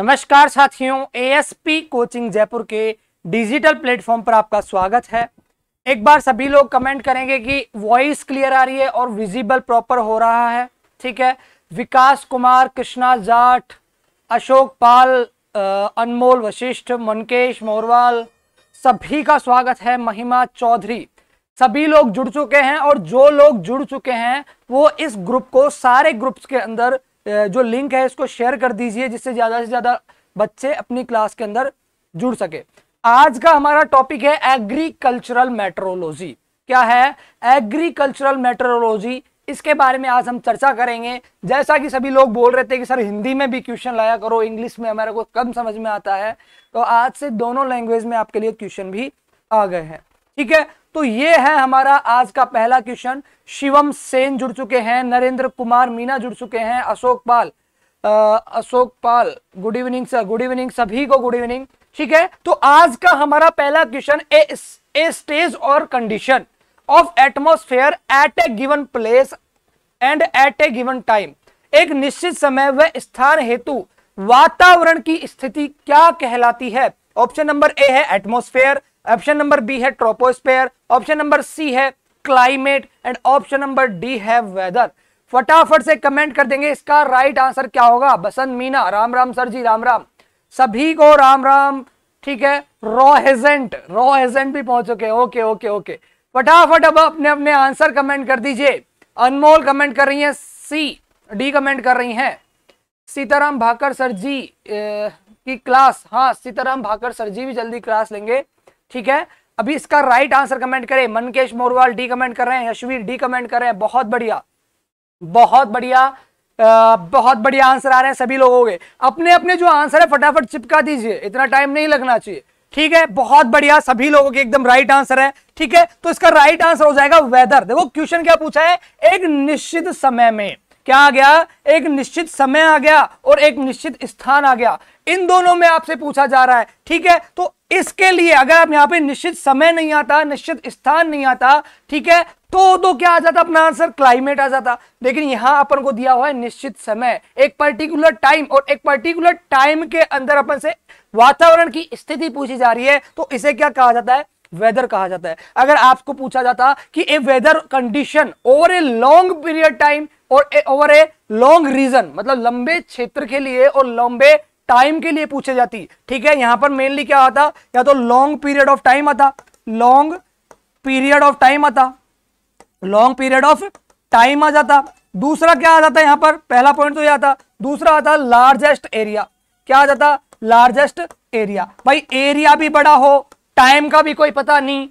नमस्कार साथियों ASP coaching Jaipur के डिजिटल प्लेटफॉर्म पर आपका स्वागत है एक बार सभी लोग कमेंट करेंगे कि वॉइस क्लियर आ रही है और विजिबल प्रॉपर हो रहा है ठीक है विकास कुमार कृष्णा जाट अशोक पाल अनमोल वशिष्ठ मनकेश मोरवाल सभी का स्वागत है महिमा चौधरी सभी लोग जुड़ चुके हैं और जो लोग जुड़ चुके हैं वो इस ग्रुप को सारे ग्रुप्स के अंदर जो लिंक है इसको शेयर कर दीजिए जिससे ज़्यादा से ज़्यादा बच्चे अपनी क्लास के अंदर जुड़ सके आज का हमारा टॉपिक है एग्रीकल्चरल मेट्रोलॉजी क्या है एग्रीकल्चरल मेट्रोलॉजी इसके बारे में आज हम चर्चा करेंगे जैसा कि सभी लोग बोल रहे थे कि सर हिंदी में भी क्वेश्चन लाया करो इंग्लिश में हमारे को कम समझ में आता है तो आज से दोनों लैंग्वेज में आपके लिए क्वेश्चन भी आ गए हैं ठीक है तो ये है हमारा आज का पहला क्वेश्चन शिवम सेन जुड़ चुके हैं नरेंद्र कुमार मीना जुड़ चुके हैं Ashok Pal Ashok Pal good evening sir good evening सभी को गुड इवनिंग ठीक है तो आज का हमारा पहला क्वेश्चन ए स्टेज और condition of atmosphere at a given place and at a given time एक निश्चित समय व स्थान हेतु वातावरण की स्थिति क्या कहलाती है ऑप्शन नंबर ए है एटमोस्फेयर ऑप्शन नंबर बी है ट्रोपोस्पेयर ऑप्शन नंबर सी है climate and option number D है वेदर फटाफट से कमेंट कर देंगे इसका राइट आंसर क्या होगा बसंत मीना राम राम सर जी राम राम सभी को राम राम ठीक है रॉ हेजेंट रॉ भी पहुंच चुके ओके ओके ओके फटाफट अब अपने अपने आंसर कमेंट कर दीजिए अनमोल कमेंट कर रही है सी डी कमेंट कर रही हैं सीताराम भाकर सर जी ए, की क्लास हाँ सीताराम भाकर सर जी भी जल्दी क्लास लेंगे ठीक है अभी इसका राइट आंसर कमेंट करें मनकेश मोरवाल डी कमेंट कर रहे हैं यशवीर डी कमेंट कर रहे हैं बहुत बढ़िया बहुत बढ़िया बहुत बढ़िया आंसर आ रहे हैं सभी लोगों के अपने अपने जो आंसर है फटाफट चिपका दीजिए इतना टाइम नहीं लगना चाहिए ठीक है बहुत बढ़िया सभी लोगों के एकदम राइट आंसर है ठीक है तो इसका राइट आंसर हो जाएगा वेदर देखो क्वेश्चन क्या पूछा है एक निश्चित समय में क्या आ गया एक निश्चित समय आ गया और एक निश्चित स्थान आ गया इन दोनों में आपसे पूछा जा रहा है ठीक है तो इसके लिए अगर आप यहां पे निश्चित समय नहीं आता निश्चित स्थान नहीं आता ठीक है तो तो क्या आ जाता अपना आंसर क्लाइमेट आ जाता लेकिन यहां अपन को दिया हुआ है निश्चित समय एक पर्टिकुलर टाइम और एक पर्टिकुलर टाइम के अंदर अपन से वातावरण की स्थिति पूछी जा रही है तो इसे क्या कहा जाता है वेदर कहा जाता है अगर आपको पूछा जाता कि a weather condition over a long period time और ओवर ए लॉन्ग रीजन मतलब लंबे क्षेत्र के लिए और लंबे टाइम के लिए पूछी जाती ठीक है यहां पर मेनली क्या आता या तो लॉन्ग पीरियड ऑफ टाइम आता लॉन्ग पीरियड ऑफ टाइम आता लॉन्ग पीरियड ऑफ टाइम आ जाता दूसरा क्या आ जाता यहां पर पहला पॉइंट तो यह आता दूसरा आता लार्जेस्ट एरिया क्या आ जाता लार्जेस्ट एरिया भाई एरिया भी बड़ा हो टाइम का भी कोई पता नहीं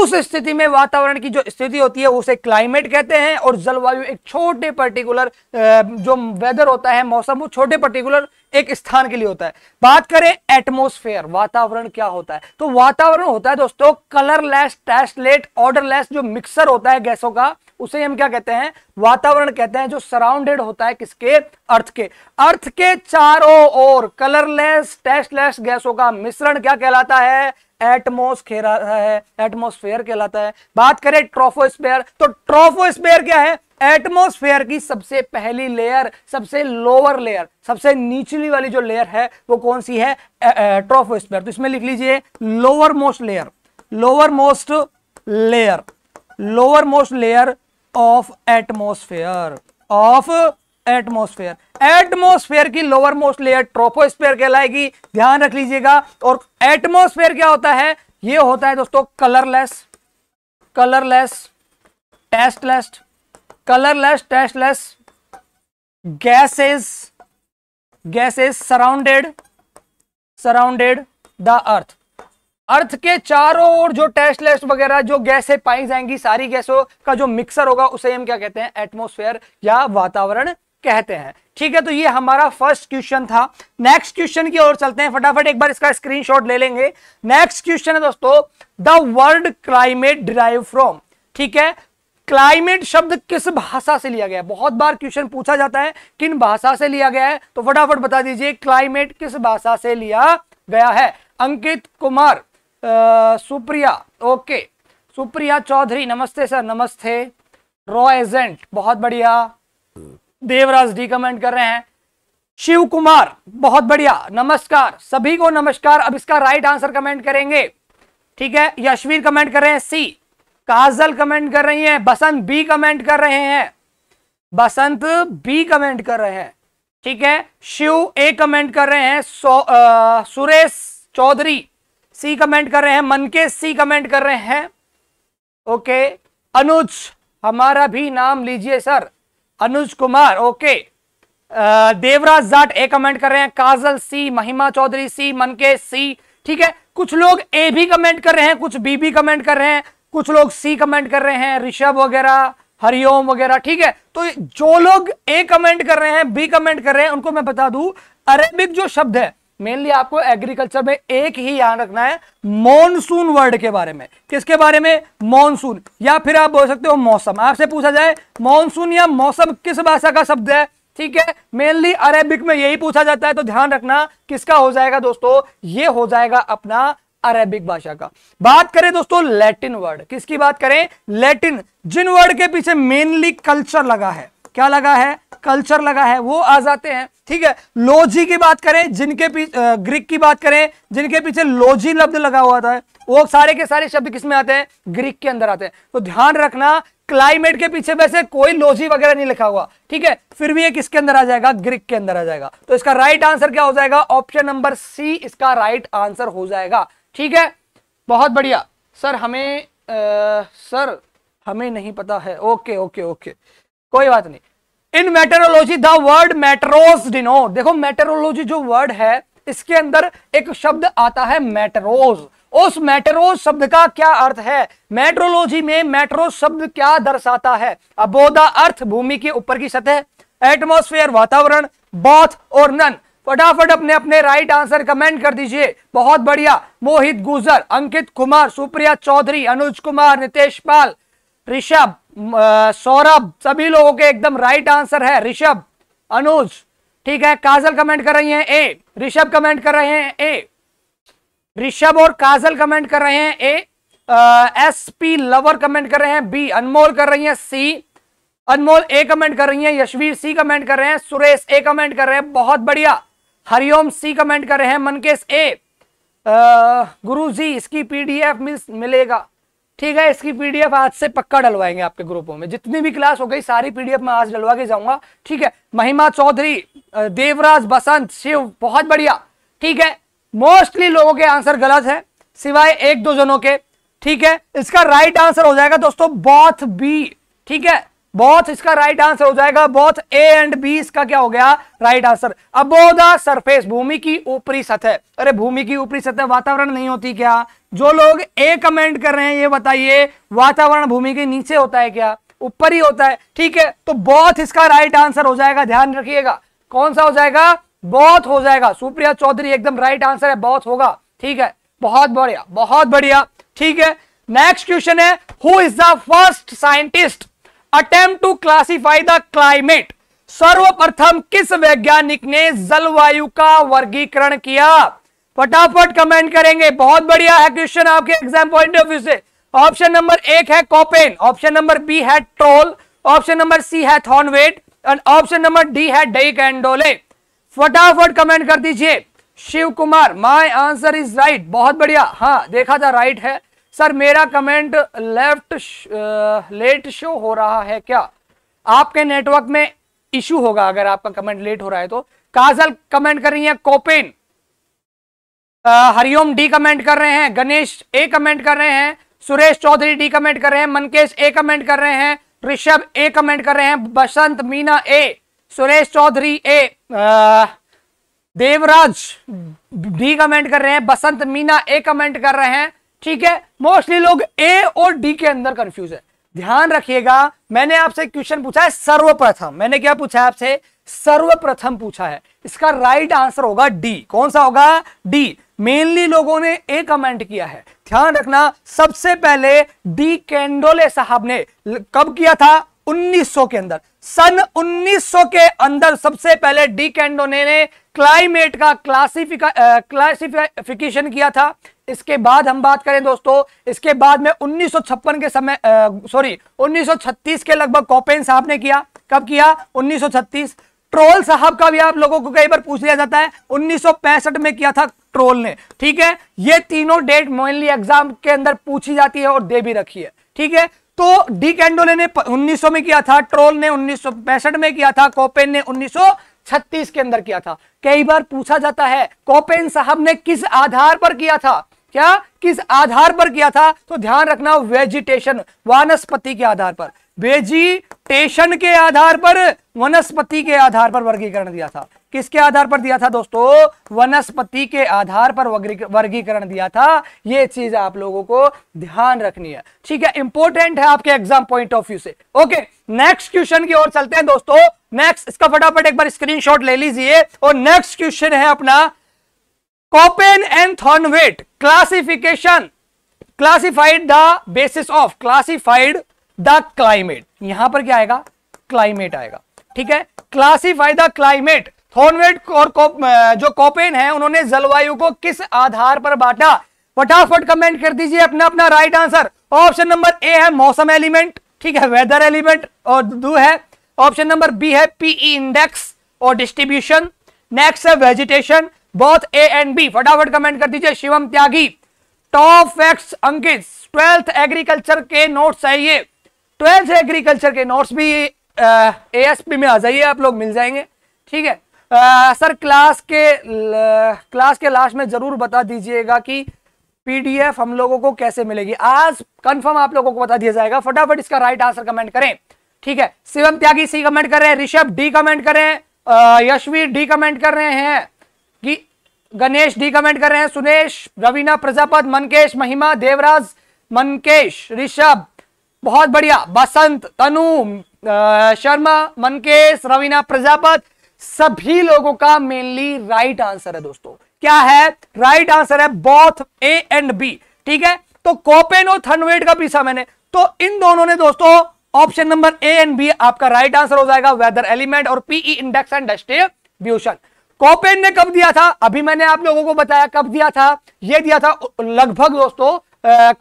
उस स्थिति में वातावरण की जो स्थिति होती है उसे क्लाइमेट कहते हैं और जलवायु एक छोटे पर्टिकुलर जो वेदर होता है मौसम वो छोटे पर्टिकुलर एक स्थान के लिए होता है बात करें एटमोस्फेयर वातावरण क्या होता है तो वातावरण होता है दोस्तों कलरलेस टेस्टलेट ऑर्डरलेस जो मिक्सर होता है गैसों का उसे हम क्या कहते हैं वातावरण कहते हैं जो सराउंडेड होता है किसके अर्थ के अर्थ के चारों ओर कलरलेस टेस्टलेस गैसों का मिश्रण क्या कहलाता है एटमोस्फेरा है एटमोस्फेयर कहलाता है बात करें ट्रोफोस्फेयर तो ट्रोफोस्फेयर क्या है एटमोस्फेयर की सबसे पहली लेयर सबसे लोअर लेयर सबसे नीचली वाली जो लेयर है वो कौन सी है ट्रोफोस्फेयर तो इसमें लिख लीजिए lower most layer lower most layer lower most layer of atmosphere of atmosphere atmosphere की लोअर मोस्ट लेयर ट्रोफोस्फेयर कहलाएगी ध्यान रख लीजिएगा और एटमोस्फेयर क्या होता है ये होता है दोस्तों colourless colourless tasteless colourless tasteless gases gases surrounded surrounded the earth earth के चारों ओर जो टेस्टलेस वगैरह जो गैसें पाई जाएंगी सारी गैसों का जो मिक्सर होगा उसे हम क्या कहते हैं एटमोस्फेयर या वातावरण कहते हैं ठीक है तो ये हमारा फर्स्ट क्वेश्चन था नेक्स्ट क्वेश्चन की ओर चलते हैं फटाफट एक बार इसका स्क्रीनशॉट ले लेंगे नेक्स्ट क्वेश्चन है दोस्तों the world climate derive from ठीक है क्लाइमेट शब्द किस भाषा से लिया गया है बहुत बार क्वेश्चन पूछा जाता है किन भाषा से लिया गया है तो फटाफट बता दीजिए क्लाइमेट किस भाषा से लिया गया है अंकित कुमार आ, सुप्रिया ओके सुप्रिया चौधरी नमस्ते सर नमस्ते रॉ एजेंट बहुत बढ़िया देवराज डी कमेंट कर रहे हैं शिव कुमार बहुत बढ़िया नमस्कार सभी को नमस्कार अब इसका राइट आंसर कमेंट करेंगे ठीक है यशवीर कमेंट कर रहे हैं सी काजल कमेंट कर रही हैं बसंत बी कमेंट कर रहे हैं बसंत बी कमेंट कर रहे हैं ठीक है शिव ए कमेंट कर रहे हैं सुरेश चौधरी सी कमेंट कर रहे हैं मनके सी कमेंट कर रहे हैं ओके अनुज हमारा भी नाम लीजिए sir Anuj Kumar okay Devraj Jat A comment कर रहे हैं काजल सी महिमा चौधरी सी मनके सी ठीक है कुछ लोग ए भी कमेंट कर रहे हैं कुछ बी भी कमेंट कर रहे हैं कुछ लोग सी कमेंट कर रहे हैं ऋषभ वगैरह हरिओम वगैरह ठीक है तो जो लोग ए कमेंट कर रहे हैं बी कमेंट कर रहे हैं उनको मैं बता दू अरेबिक जो शब्द है मेनली आपको एग्रीकल्चर में एक ही याद रखना है मॉनसून वर्ड के बारे में किसके बारे में मॉनसून या फिर आप बोल सकते हो मौसम आपसे पूछा जाए मॉनसून या मौसम किस भाषा का शब्द है ठीक है मेनली अरेबिक में यही पूछा जाता है तो ध्यान रखना किसका हो जाएगा दोस्तों ये हो जाएगा अपना अरेबिक भाषा का बात करें दोस्तों लैटिन वर्ड किसकी बात करें लैटिन जिन वर्ड के पीछे मेनली कल्चर लगा है क्या लगा है कल्चर लगा है वो आ जाते हैं ठीक है लोजी की बात करें जिनके पीछे ग्रीक की बात करें जिनके पीछे लोजी लब्ध लगा हुआ था वो सारे के सारे शब्द किसमें आते हैं ग्रीक के अंदर आते हैं तो ध्यान रखना क्लाइमेट के पीछे वैसे कोई लोजी वगैरह नहीं लिखा हुआ ठीक है फिर भी ये किसके अंदर आ जाएगा ग्रीक के अंदर आ जाएगा तो इसका राइट आंसर क्या हो जाएगा ऑप्शन नंबर सी इसका राइट आंसर हो जाएगा ठीक है बहुत बढ़िया सर हमें आ, सर हमें नहीं पता है ओके ओके ओके कोई बात नहीं इन मेटेरोलॉजी द वर्ड मेट्रोस डिनो देखो मेटेरोलॉजी जो वर्ड है इसके अंदर एक शब्द आता है मेट्रोज उस मेट्रोज शब्द का क्या अर्थ है मेट्रोलॉजी में मेट्रो शब्द क्या दर्शाता है अबोधा अर्थ भूमि के ऊपर की सतह एटमोस्फेयर वातावरण बॉथ और नन फटाफट अपने अपने राइट आंसर कमेंट कर दीजिए बहुत बढ़िया मोहित गुजर अंकित कुमार सुप्रिया चौधरी अनुज कुमार नितेश पाल ऋषभ सौरभ सभी लोगों के एकदम राइट आंसर है ऋषभ अनुज ठीक है काजल कमेंट कर रही हैं ए ऋषभ कमेंट कर रहे हैं ए ऋषभ और काजल कमेंट कर रहे हैं A S P lover comment कर रहे हैं बी अनमोल कर रही हैं सी अनमोल ए कमेंट कर रही हैं यशवीर सी कमेंट कर रहे हैं सुरेश ए कमेंट कर रहे हैं बहुत बढ़िया हरिओम सी कमेंट कर रहे हैं मनकेश ए गुरु जी इसकी पीडीएफ मिल मिलेगा ठीक है इसकी पीडीएफ आज से पक्का डलवाएंगे आपके ग्रुपों में जितनी भी क्लास हो गई सारी पीडीएफ मैं आज डलवा के जाऊंगा ठीक है महिमा चौधरी देवराज बसंत शिव बहुत बढ़िया ठीक है मोस्टली लोगों के आंसर गलत है सिवाय एक दो जनों के ठीक है इसका राइट आंसर हो जाएगा दोस्तों बॉथ बी ठीक है बहुत इसका राइट आंसर हो जाएगा बॉथ ए एंड बी इसका क्या हो गया right answer above the surface भूमि की ऊपरी सतह अरे भूमि की ऊपरी सतह वातावरण नहीं होती क्या जो लोग ए कमेंट कर रहे हैं ये बताइए वातावरण भूमि के नीचे होता है क्या ऊपर ही होता है ठीक है तो बहुत इसका राइट आंसर हो जाएगा ध्यान रखिएगा कौन सा हो जाएगा बहुत हो जाएगा सुप्रिया चौधरी एकदम राइट आंसर है बहुत होगा ठीक है बहुत बढ़िया बहुत बढ़िया ठीक है नेक्स्ट क्वेश्चन है who is the first scientist attempt to classify the climate सर्वप्रथम किस वैज्ञानिक ने जलवायु का वर्गीकरण किया फटाफट कमेंट करेंगे बहुत बढ़िया है क्वेश्चन आपके एग्जाम पॉइंट ऑफ व्यू से ऑप्शन नंबर एक है कॉपेन ऑप्शन नंबर बी है टोल ऑप्शन नंबर सी है थॉर्नवेट और ऑप्शन नंबर डी है डेक एंडोले फटाफट कमेंट कर दीजिए Shiv Kumar my answer is right बहुत बढ़िया हाँ देखा था राइट है सर मेरा कमेंट लेफ्ट लेट शो हो रहा है क्या आपके नेटवर्क में इशू होगा अगर आपका कमेंट लेट हो रहा है तो काजल कमेंट कर रही है कोपेन हरिओम डी कमेंट कर रहे हैं गणेश ए कमेंट कर रहे हैं सुरेश चौधरी डी कमेंट कर रहे हैं मनकेश ए कमेंट कर रहे हैं ऋषभ ए कमेंट कर रहे हैं Basant Meena A Suresh Chaudhary A Devraj D comment कर रहे हैं बसंत मीना ए कमेंट कर रहे हैं ठीक है मोस्टली लोग ए और डी के अंदर कंफ्यूज है ध्यान रखिएगा मैंने आपसे क्वेश्चन पूछा है सर्वप्रथम मैंने क्या पूछा है आपसे सर्वप्रथम पूछा है इसका राइट आंसर होगा डी कौन सा होगा डी मेनली लोगों ने ए कमेंट किया है ध्यान रखना सबसे पहले डी कैंडोले साहब ने कब किया था 1900 के अंदर सन 1900 के अंदर सबसे पहले डी कैंडोने ने क्लाइमेट का क्लासिफिका क्लासिफिकेशन किया था इसके बाद हम बात करें दोस्तों इसके बाद में उन्नीस के समय सॉरी 1936 के लगभग कॉपेन साहब ने किया कब किया 1936 ट्रोल साहब का भी आप लोगों को कई बार पूछ लिया जाता है 1965 में किया था ट्रोल ने ठीक है ये तीनों डेट मोइनली एग्जाम के अंदर पूछी जाती है और दे भी रखी है ठीक है तो डी कैंडोले ने 1900 में किया था ट्रोल ने उन्नीस में किया था कॉपेन ने 19 छत्तीस के अंदर किया था कई बार पूछा जाता है कोपेन साहब ने किस आधार पर किया था क्या किस आधार पर किया था तो ध्यान रखना वेजिटेशन वनस्पति के आधार पर वेजिटेशन के आधार पर वनस्पति के आधार पर वर्गीकरण दिया था किसके आधार पर दिया था दोस्तों वनस्पति के आधार पर वर्गीकरण दिया था यह चीज आप लोगों को ध्यान रखनी है ठीक है इंपॉर्टेंट है आपके एग्जाम पॉइंट ऑफ व्यू से ओके नेक्स्ट क्वेश्चन की ओर चलते हैं दोस्तों नेक्स्ट इसका फटाफट एक बार स्क्रीनशॉट ले लीजिए और नेक्स्ट क्वेश्चन है अपना Koppen and Thornthwaite classification classified the basis of classified the climate यहां पर क्या आएगा क्लाइमेट आएगा ठीक है क्लासिफाइड द क्लाइमेट थॉर्नवेट और जो कॉपेन है उन्होंने जलवायु को किस आधार पर बांटा फटाफट कमेंट कर दीजिए अपना अपना right answer option number A है मौसम एलिमेंट ठीक है वेदर एलिमेंट और दू है ऑप्शन नंबर बी है पीई इंडेक्स e और डिस्ट्रीब्यूशन नेक्स्ट है vegetation both A and B फटाफट कमेंट कर दीजिए Shivam Tyagi top facts Ankit twelfth agriculture के नोट्स चाहिए ट्वेल्थ एग्रीकल्चर के नोट्स भी ए एस पी में आ जाइए आप लोग मिल जाएंगे ठीक है आ, सर क्लास के ल, क्लास के लास्ट में जरूर बता दीजिएगा कि पीडीएफ हम लोगों को कैसे मिलेगी आज कंफर्म आप लोगों को बता दिया जाएगा फटाफट इसका राइट आंसर कमेंट करें ठीक है शिवम त्यागी सी कमेंट कर रहे हैं ऋषभ डी कमेंट कर रहे हैं यशवीर डी कमेंट कर रहे हैं कि गणेश डी कमेंट कर रहे हैं सुनेश रवीना प्रजापत मनकेश महिमा देवराज मनकेश ऋषभ बहुत बढ़िया बसंत तनु शर्मा मनकेश रवीना प्रजापत सभी लोगों का मेनली राइट आंसर है दोस्तों क्या है राइट आंसर है बोथ ए एंड बी ठीक है तो कोपेन और थनवेड का पीछा मैंने तो इन दोनों ने दोस्तों option number A and B आपका राइट आंसर हो जाएगा वेदर एलिमेंट और PE index and distribution Koppen ने कब दिया था अभी मैंने आप लोगों को बताया कब दिया था यह दिया था लगभग दोस्तों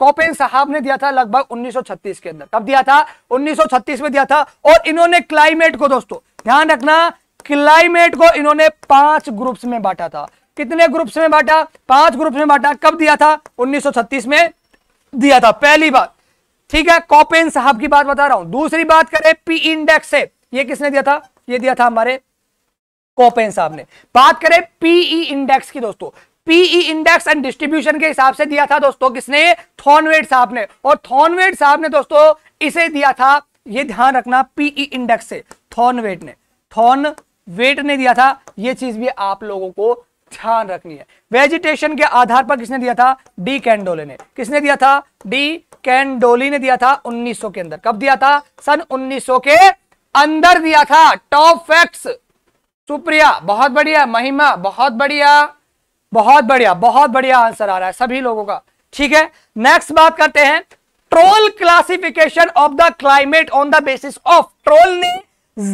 कॉपेन साहब ने दिया था लगभग 1936 के अंदर कब दिया था 1936 में दिया था और इन्होंने क्लाइमेट को दोस्तों ध्यान रखना क्लाइमेट को इन्होंने पांच ग्रुप्स में बांटा था कितने ग्रुप्स में बांटा पांच ग्रुप्स में बांटा कब दिया था 1936 में दिया था पहली बार ठीक है कॉपेन साहब की बात बता रहा हूं दूसरी बात करें पी इंडेक्स से ये किसने दिया था ये दिया था हमारे कॉपेन साहब ने बात करें पीई इंडेक्स e की दोस्तों पीई इंडेक्स एंड डिस्ट्रीब्यूशन के हिसाब से दिया था दोस्तों किसने थॉनवेड साहब ने और थॉनवेड साहब ने दोस्तों इसे दिया था ये ध्यान रखना पीई इंडेक्स e से थॉनवेड ने थॉन वेट ने दिया था यह चीज भी आप लोगों को ध्यान रखनी है वेजिटेशन के आधार पर किसने दिया था डी कैंडोले ने किसने दिया था डी कैंडोली ने दिया था 1900 के अंदर कब दिया था सन 1900 के अंदर दिया था टॉप फैक्ट्स सुप्रिया बहुत बढ़िया महिमा बहुत बढ़िया बहुत बढ़िया बहुत बढ़िया आंसर आ रहा है सभी लोगों का ठीक है नेक्स्ट बात करते हैं Troll classification of the climate on the basis of Troll ने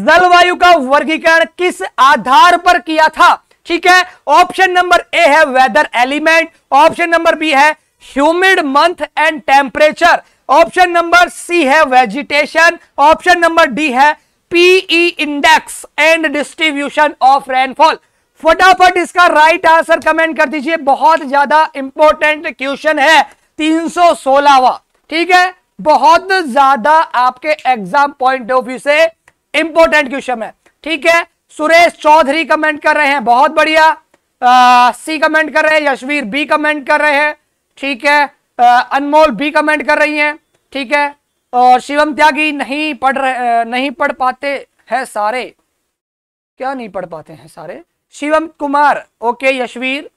जलवायु का वर्गीकरण किस आधार पर किया था ठीक है ऑप्शन नंबर ए है weather element option number B है humid month and temperature option number C है वेजिटेशन ऑप्शन नंबर डी है PE index and distribution of rainfall फटाफट इसका राइट आंसर कमेंट कर दीजिए बहुत ज्यादा इंपॉर्टेंट क्वेश्चन है तीन सौ सोलहवा ठीक है बहुत ज्यादा आपके एग्जाम पॉइंट ऑफ व्यू से इंपॉर्टेंट क्वेश्चन है ठीक है सुरेश चौधरी कमेंट कर रहे हैं बहुत बढ़िया सी कमेंट कर रहे हैं यशवीर बी कमेंट कर रहे हैं ठीक है अनमोल बी कमेंट कर रही हैं ठीक है और शिवम त्यागी नहीं पढ़ रहे नहीं पढ़ पाते हैं सारे क्या नहीं पढ़ पाते हैं सारे शिवम कुमार ओके यशवीर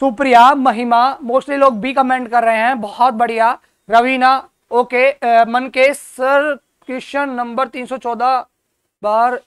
सुप्रिया महिमा मोस्टली लोग बी कमेंट कर रहे हैं बहुत बढ़िया Raveena okay Mankesh sir question number 314 बार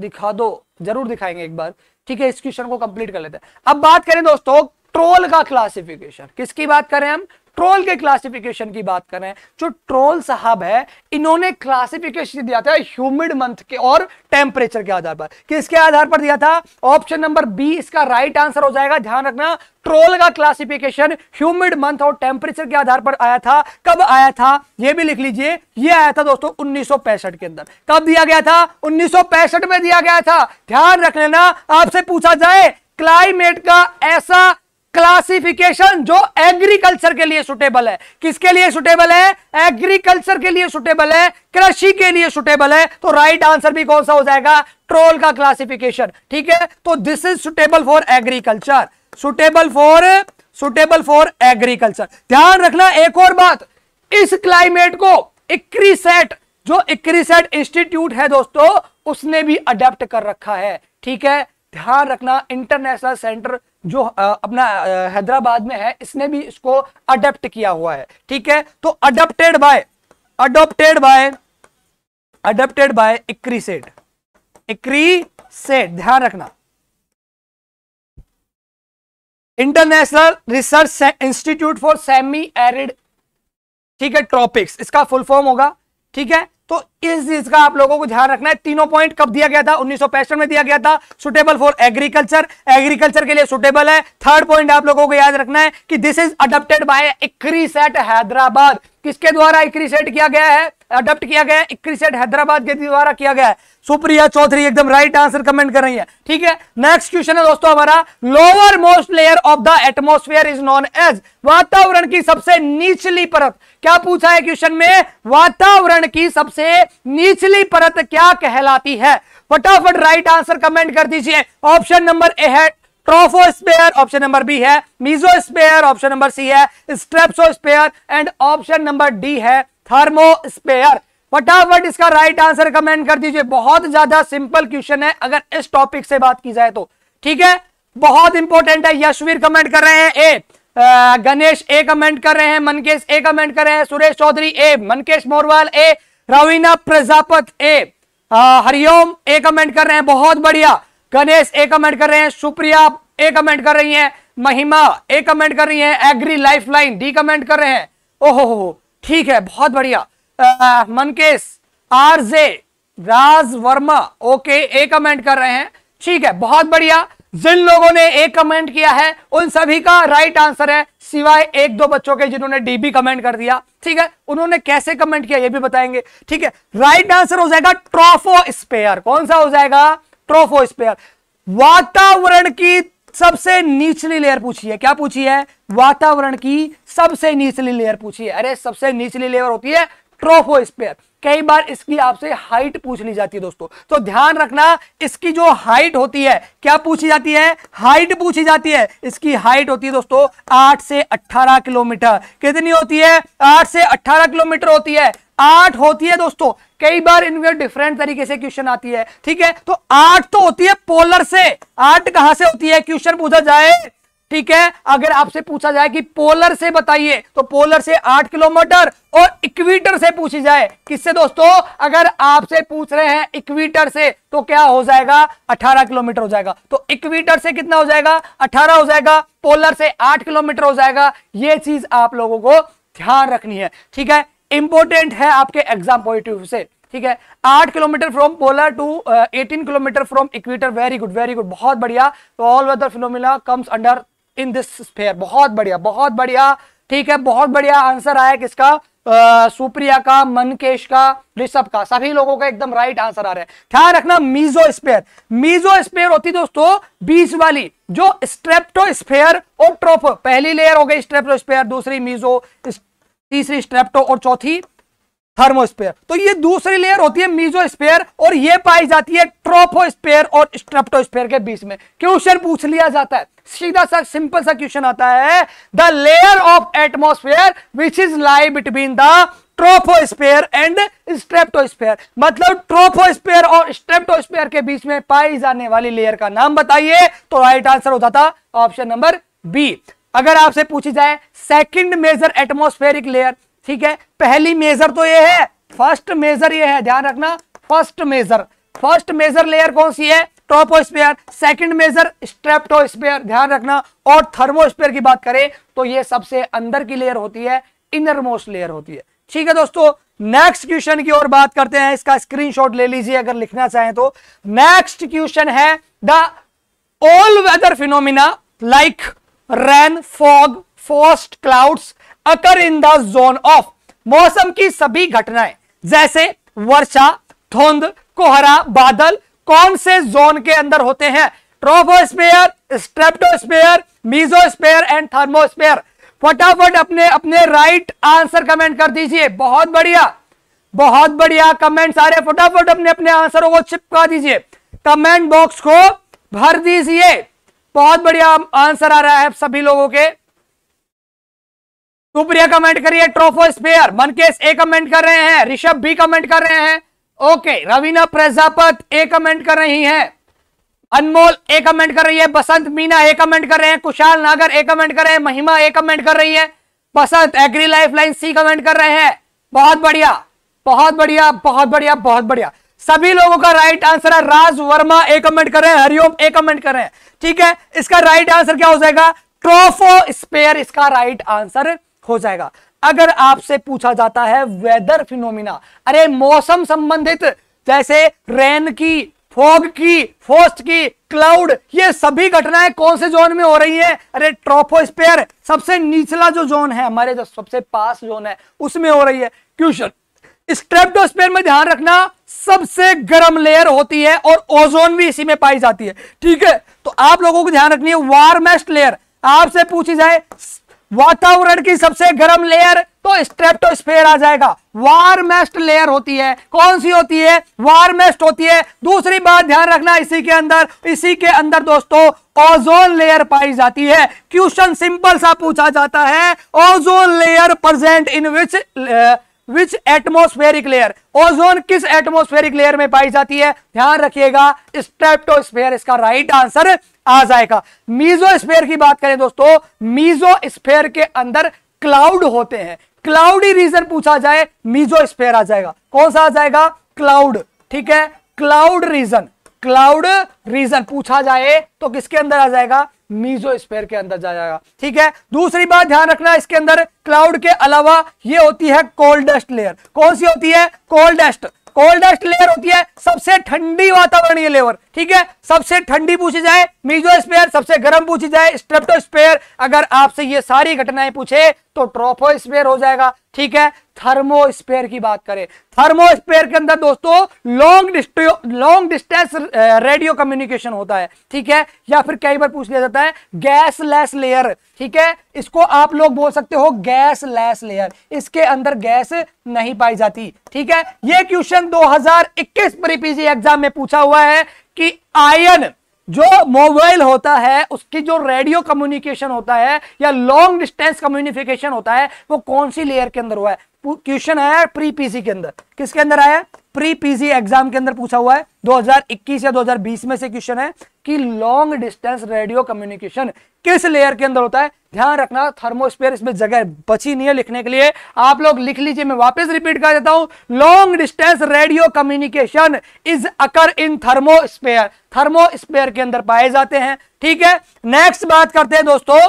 दिखा दो जरूर दिखाएंगे एक बार ठीक है इस क्वेश्चन को कंप्लीट कर लेते हैं अब बात करें दोस्तों ट्रोल का क्लासिफिकेशन किसकी बात करें हम ट्रोल के क्लासिफिकेशन की बात करें जो ट्रोल साहब है इन्होंने क्लासिफिकेशन दिया था ह्यूमिड मंथ के और टेम्परेचर के आधार पर किसके आधार पर दिया था ऑप्शन नंबर बी इसका राइट आंसर हो जाएगा ध्यान रखना ट्रोल का क्लासिफिकेशन ह्यूमिड मंथ और टेम्परेचर के आधार पर आया था कब आया था यह भी लिख लीजिए यह आया था दोस्तों उन्नीस के अंदर कब दिया गया था उन्नीस में दिया गया था ध्यान रख लेना आपसे पूछा जाए क्लाइमेट का ऐसा क्लासिफिकेशन जो एग्रीकल्चर के लिए सुटेबल है किसके लिए सुटेबल है एग्रीकल्चर के लिए सुटेबल है कृषि के लिए सुटेबल है तो राइट आंसर भी कौन सा हो जाएगा ट्रोल का क्लासिफिकेशन ठीक है तो this is suitable for agriculture suitable for suitable for agriculture ध्यान रखना एक और बात इस क्लाइमेट को इक्रीसेट जो इक्रीसेट इंस्टीट्यूट है दोस्तों उसने भी अडेप्ट कर रखा है ठीक है ध्यान रखना इंटरनेशनल सेंटर जो अपना हैदराबाद में है इसने भी इसको अडेप्ट किया हुआ है ठीक है तो adapted by adopted by adapted by ICRISAT ध्यान रखना international research institute for semi arid ठीक है ट्रॉपिक्स इसका फुल फॉर्म होगा ठीक है तो इस चीज का आप लोगों को ध्यान रखना है तीनों पॉइंट कब दिया गया था उन्नीस में दिया गया था सुटेबल फॉर एग्रीकल्चर एग्रीकल्चर के लिए सुटेबल है थर्ड पॉइंट आप लोगों को याद रखना है कि this is adapted by ICRISAT Hyderabad किसके द्वारा इक्रीसेट किया गया है अडप्ट किया गया है इक्रीसेट हैदराबाद के द्वारा किया गया है सुप्रिया चौधरी एकदम राइट आंसर कमेंट कर रही है ठीक है नेक्स्ट क्वेश्चन है दोस्तों हमारा lower most layer of the atmosphere is known as वातावरण की सबसे निचली परत क्या पूछा है क्वेश्चन में वातावरण की सबसे निचली परत क्या कहलाती है फटाफट राइट आंसर कमेंट कर दीजिए ऑप्शन नंबर ए है स्पेयर ऑप्शन नंबर बी है mesosphere option number C है stratosphere and option number D है थर्मोस्पेयर फटाफट इसका राइट आंसर कमेंट कर दीजिए बहुत ज्यादा सिंपल क्वेश्चन है अगर इस टॉपिक से बात की जाए तो ठीक है बहुत इंपॉर्टेंट है यशवीर कमेंट कर रहे हैं ए गणेश ए कमेंट कर रहे हैं मनकेश ए कमेंट कर रहे हैं Suresh Chaudhary A Mankesh Morwal A Raveena Prajapat A Hariom A comment कर रहे हैं बहुत बढ़िया गणेश ए कमेंट कर रहे हैं सुप्रिया ए कमेंट कर रही हैं महिमा ए कमेंट कर रही हैं agri life line D comment कर रहे हैं ओहो हो ठीक है बहुत बढ़िया Mankesh RJ Raj Verma okay A comment कर रहे हैं ठीक है बहुत बढ़िया जिन लोगों ने एक कमेंट किया है उन सभी का राइट आंसर है सिवाय एक दो बच्चों के जिन्होंने डी कमेंट कर दिया ठीक है उन्होंने कैसे कमेंट किया ये भी बताएंगे ठीक है राइट आंसर हो जाएगा ट्रोफो स्पेयर कौन सा हो जाएगा ट्रोफो स्पेयर वातावरण की सबसे निचली लेयर पूछी है क्या पूछी है वातावरण की सबसे निचली लेयर पूछी है अरे सबसे निचली लेयर होती है ट्रोफो स्पेयर कई बार इसकी आपसे हाइट पूछ ली जाती है दोस्तों तो ध्यान रखना इसकी जो हाइट होती है क्या पूछी जाती है हाइट पूछी जाती है इसकी हाइट होती है दोस्तों आठ से अट्ठारह किलोमीटर कितनी होती है आठ से अट्ठारह किलोमीटर होती है आठ होती है दोस्तों कई बार इनमें डिफरेंट तरीके से क्वेश्चन आती है ठीक है तो आठ तो होती है पोलर से आठ कहां से होती है क्वेश्चन पूछा जाए ठीक है अगर आपसे पूछा जाए कि पोलर से बताइए तो पोलर से आठ किलोमीटर और इक्विटर से पूछी जाए किससे दोस्तों अगर आपसे पूछ रहे हैं इक्विटर से तो क्या हो जाएगा अठारह किलोमीटर हो जाएगा तो इक्वीटर से कितना हो जाएगा अठारह हो जाएगा पोलर से आठ किलोमीटर हो जाएगा ये चीज आप लोगों को ध्यान रखनी है ठीक है इंपॉर्टेंट है आपके एग्जाम पॉजिटिव से ठीक है आठ kilometre from polar to eighteen kilometre from equator very good very good बहुत बढ़िया तो all weather phenomena comes under in this sphere बहुत बढ़िया बहुत बढ़िया ठीक है बहुत बढ़िया आंसर आया किसका आ, सुप्रिया का मनकेश का ऋषभ का सभी लोगों का एकदम राइट आंसर आ रहा है ध्यान रखना मीजो स्पेयर मीजो स्पेयर होती दोस्तों बीच वाली जो स्ट्रेप्टो स्पेयर और ट्रोफ पहली लेयर हो गई स्ट्रेप्टो स्पेयर दूसरी मीजो तीसरी स्ट्रेप्टो और चौथी थर्मोस्पेयर तो ये दूसरी लेयर होती है मीजोस्पेयर और ये पाई जाती है ट्रोपोस्पेयर और स्ट्रेप्टोस्पेयर के बीच में क्वेश्चन पूछ लिया जाता है सीधा सा सिंपल सा क्वेश्चन आता है the layer of atmosphere which is lie between the troposphere and stratosphere मतलब ट्रोफोस्पेयर और स्ट्रेप्टोस्पेयर के बीच में पाई जाने वाली लेयर का नाम बताइए तो राइट आंसर हो जाता ऑप्शन नंबर बी अगर आपसे पूछी जाए सेकंड मेजर एटमोस्फेयरिक लेयर ठीक है पहली मेजर तो ये है फर्स्ट मेजर ये है ध्यान रखना first major first major layer कौन सी है ट्रोपोस्पेयर सेकंड मेजर स्ट्रेप्टोस्पेयर ध्यान रखना और थर्मोस्पेयर की बात करें तो ये सबसे अंदर की लेयर होती है इनर मोस्ट लेयर होती है ठीक है दोस्तों नेक्स्ट क्वेश्चन की ओर बात करते हैं इसका स्क्रीनशॉट ले लीजिए अगर लिखना चाहें तो नेक्स्ट क्वेश्चन है the all weather phenomena like rain fog frost clouds occur in the zone of मौसम की सभी घटनाएं जैसे वर्षा धुंध कोहरा बादल कौन से जोन के अंदर होते हैं ट्रोफोस्पेयर स्ट्रेप्टोस्पेयर मीजोस्पेयर एंड थर्मोस्पेयर फटाफट अपने अपने राइट आंसर कमेंट कर दीजिए बहुत बढ़िया बहुत बढ़िया कमेंट आ रहे फटाफट अपने अपने आंसरों को चिपका दीजिए कमेंट बॉक्स को भर दीजिए बहुत बढ़िया आंसर आ रहा है सभी लोगों के सुप्रिया कमेंट करिए स्पेयर मनकेश ए कमेंट कर रहे हैं ऋषभ बी कमेंट कर रहे हैं okay Raveena Prajapat A comment कर रही हैं अनमोल ए कमेंट कर रही है बसंत मीना ए कमेंट कर रहे हैं कुशाल नागर ए कमेंट कर रहे हैं महिमा ए कमेंट कर रही है Basant agri life line C comment कर रहे हैं बहुत बढ़िया बहुत बढ़िया बहुत बढ़िया बहुत बढ़िया सभी लोगों का राइट आंसर है राज वर्मा ए कमेंट कर रहे हैं हरिओम ए कमेंट कर रहे हैं ठीक है इसका राइट आंसर क्या हो जाएगा ट्रोफो स्पेयर इसका राइट आंसर हो जाएगा अगर आपसे पूछा जाता है वेदर फिनोमिना अरे मौसम संबंधित जैसे रेन की फॉग की फोस्ट की क्लाउड ये सभी घटनाएं कौन से जोन में हो रही है अरे ट्रोपोस्पेयर सबसे निचला जो जोन है हमारे जो सबसे पास जोन है उसमें हो रही है क्वेश्चन स्ट्रेप्टोस्पेयर में ध्यान रखना सबसे गर्म लेयर होती है और ओजोन भी इसी में पाई जाती है ठीक है तो आप लोगों को ध्यान रखनी है वार्मेस्ट लेयर आपसे पूछी जाए वातावरण की सबसे गर्म लेयर तो स्ट्रेप्टोस्फेयर आ जाएगा वार्मेस्ट लेयर होती है कौन सी होती है वार्मेस्ट होती है दूसरी बात ध्यान रखना इसी के अंदर इसी के अंदर दोस्तों ओजोन लेयर पाई जाती है क्वेश्चन सिंपल सा पूछा जाता है ozone layer present in which which atmospheric layer ozone किस एटमोस्फेरिक लेयर में पाई जाती है ध्यान रखिएगा स्ट्रेप्टोस्फेयर इसका राइट आंसर आ जाएगा मीजोस्फेयर की बात करें दोस्तों मीजोस्फेयर के अंदर क्लाउड होते हैं क्लाउडी रीजन पूछा जाए मीजोस्फेयर आ जाएगा कौन सा आ जाएगा क्लाउड ठीक है क्लाउड रीजन क्लाउड रीजन पूछा जाए तो किसके अंदर आ जाएगा मीजो स्पेयर के अंदर जा जाएगा ठीक है दूसरी बात ध्यान रखना इसके अंदर क्लाउड के अलावा ये होती है कोल्डेस्ट लेयर कौन सी होती है कोल्ड डस्ट लेयर होती है सबसे ठंडी ये लेवर ठीक है सबसे ठंडी पूछी जाए मीजो स्पेयर सबसे गर्म पूछी जाए स्ट्रेप्टो स्पेयर अगर आपसे ये सारी घटनाएं पूछे तो ट्रोफो स्पेयर हो जाएगा ठीक है थर्मोस्पेयर की बात करें थर्मोस्पेयर के अंदर दोस्तों long long distance radio communication होता है ठीक है या फिर कई बार पूछ लिया जाता है लेस लेयर ठीक है इसको आप लोग बोल सकते हो गैसलेस लेयर इसके अंदर गैस नहीं पाई जाती ठीक है ये क्वेश्चन 2021 इक्कीस एग्जाम में पूछा हुआ है कि आयन जो मोबाइल होता है उसकी जो रेडियो कम्युनिकेशन होता है या लॉन्ग डिस्टेंस कम्युनिकेशन होता है वो कौन सी लेयर के अंदर हुआ है क्वेश्चन आया है प्री पीसी के अंदर किसके अंदर आया प्री पीसी एग्जाम के अंदर पूछा हुआ है 2021 या 2020 में से क्वेश्चन है कि लॉन्ग डिस्टेंस रेडियो कम्युनिकेशन किस लेयर के अंदर होता है ध्यान रखना थर्मोस्पेयर इसमें जगह बची नहीं है लिखने के लिए आप लोग लिख लीजिए मैं वापस रिपीट कर देता हूं long distance radio communication is occur in thermosphere thermosphere के अंदर पाए जाते हैं ठीक है नेक्स्ट बात करते हैं दोस्तों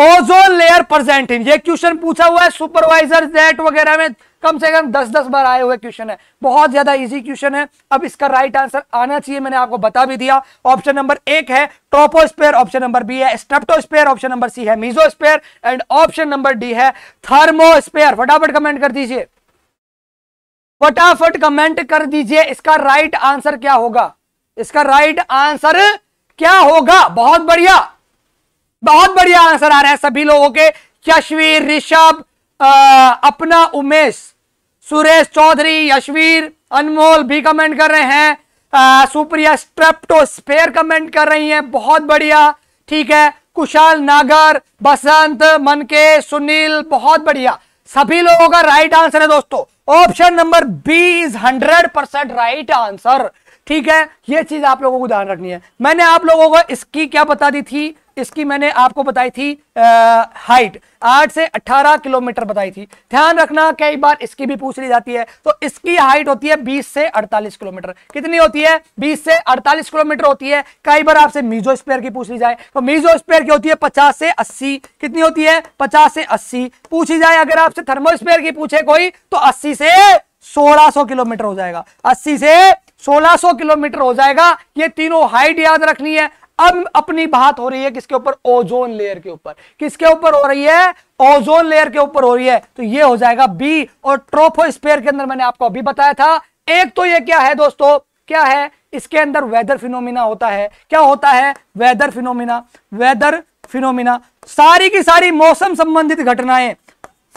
ओजोन लेयर प्रेजेंट इन ये क्वेश्चन पूछा हुआ है सुपरवाइजर जेट वगैरह में कम से कम दस दस बार आए हुए क्वेश्चन है बहुत ज्यादा इजी क्वेश्चन है अब इसका राइट right आंसर आना चाहिए मैंने आपको बता भी दिया ऑप्शन नंबर एक है टोपोस्पेयर ऑप्शन नंबर बी है स्टेप्टोस्पेयर ऑप्शन नंबर सी है mesosphere and option number D है थर्मोस्पेयर फटाफट कमेंट कर दीजिए फटाफट कमेंट कर दीजिए इसका राइट right आंसर क्या होगा इसका राइट right आंसर क्या होगा बहुत बढ़िया बहुत बढ़िया आंसर आ रहे हैं सभी लोगों के यशवीर ऋषभ अपना उमेश सुरेश चौधरी यशवीर अनमोल भी कमेंट कर रहे हैं सुप्रिया सुप्रिया स्ट्रेप्टोस्फेयर कमेंट कर रही हैं बहुत बढ़िया ठीक है कुशाल नागर बसंत मनके सुनील बहुत बढ़िया सभी लोगों का राइट आंसर है दोस्तों option number B is hundred percent right answer ठीक है ये चीज आप लोगों को ध्यान रखनी है मैंने आप लोगों को इसकी क्या बता दी थी इसकी मैंने आपको बताई थी हाइट आठ से अठारह किलोमीटर बताई थी ध्यान रखना कई बार इसकी भी पूछ ली जाती है तो इसकी हाइट होती है बीस से अड़तालीस किलोमीटर कितनी होती है बीस से अड़तालीस किलोमीटर होती है कई बार आपसे मीजो स्पेयर की पूछ ली जाए तो मीजो स्पेयर की होती है पचास से अस्सी कितनी होती है पचास से अस्सी पूछी जाए अगर आपसे स्पेयर की पूछे कोई तो अस्सी से सोलह किलोमीटर हो जाएगा अस्सी से 1600 किलोमीटर हो जाएगा ये तीनों हाइट याद रखनी है अब अपनी बात हो रही है किसके ऊपर ओजोन लेयर के ऊपर किसके ऊपर हो रही है ओजोन लेयर के ऊपर हो रही है तो ये हो जाएगा बी और ट्रोफोस्पेयर के अंदर मैंने आपको अभी बताया था एक तो ये क्या है दोस्तों क्या है इसके अंदर वेदर फिनोमिना होता है क्या होता है वेदर फिनोमिना वेदर फिनोमिना सारी की सारी मौसम संबंधित घटनाएं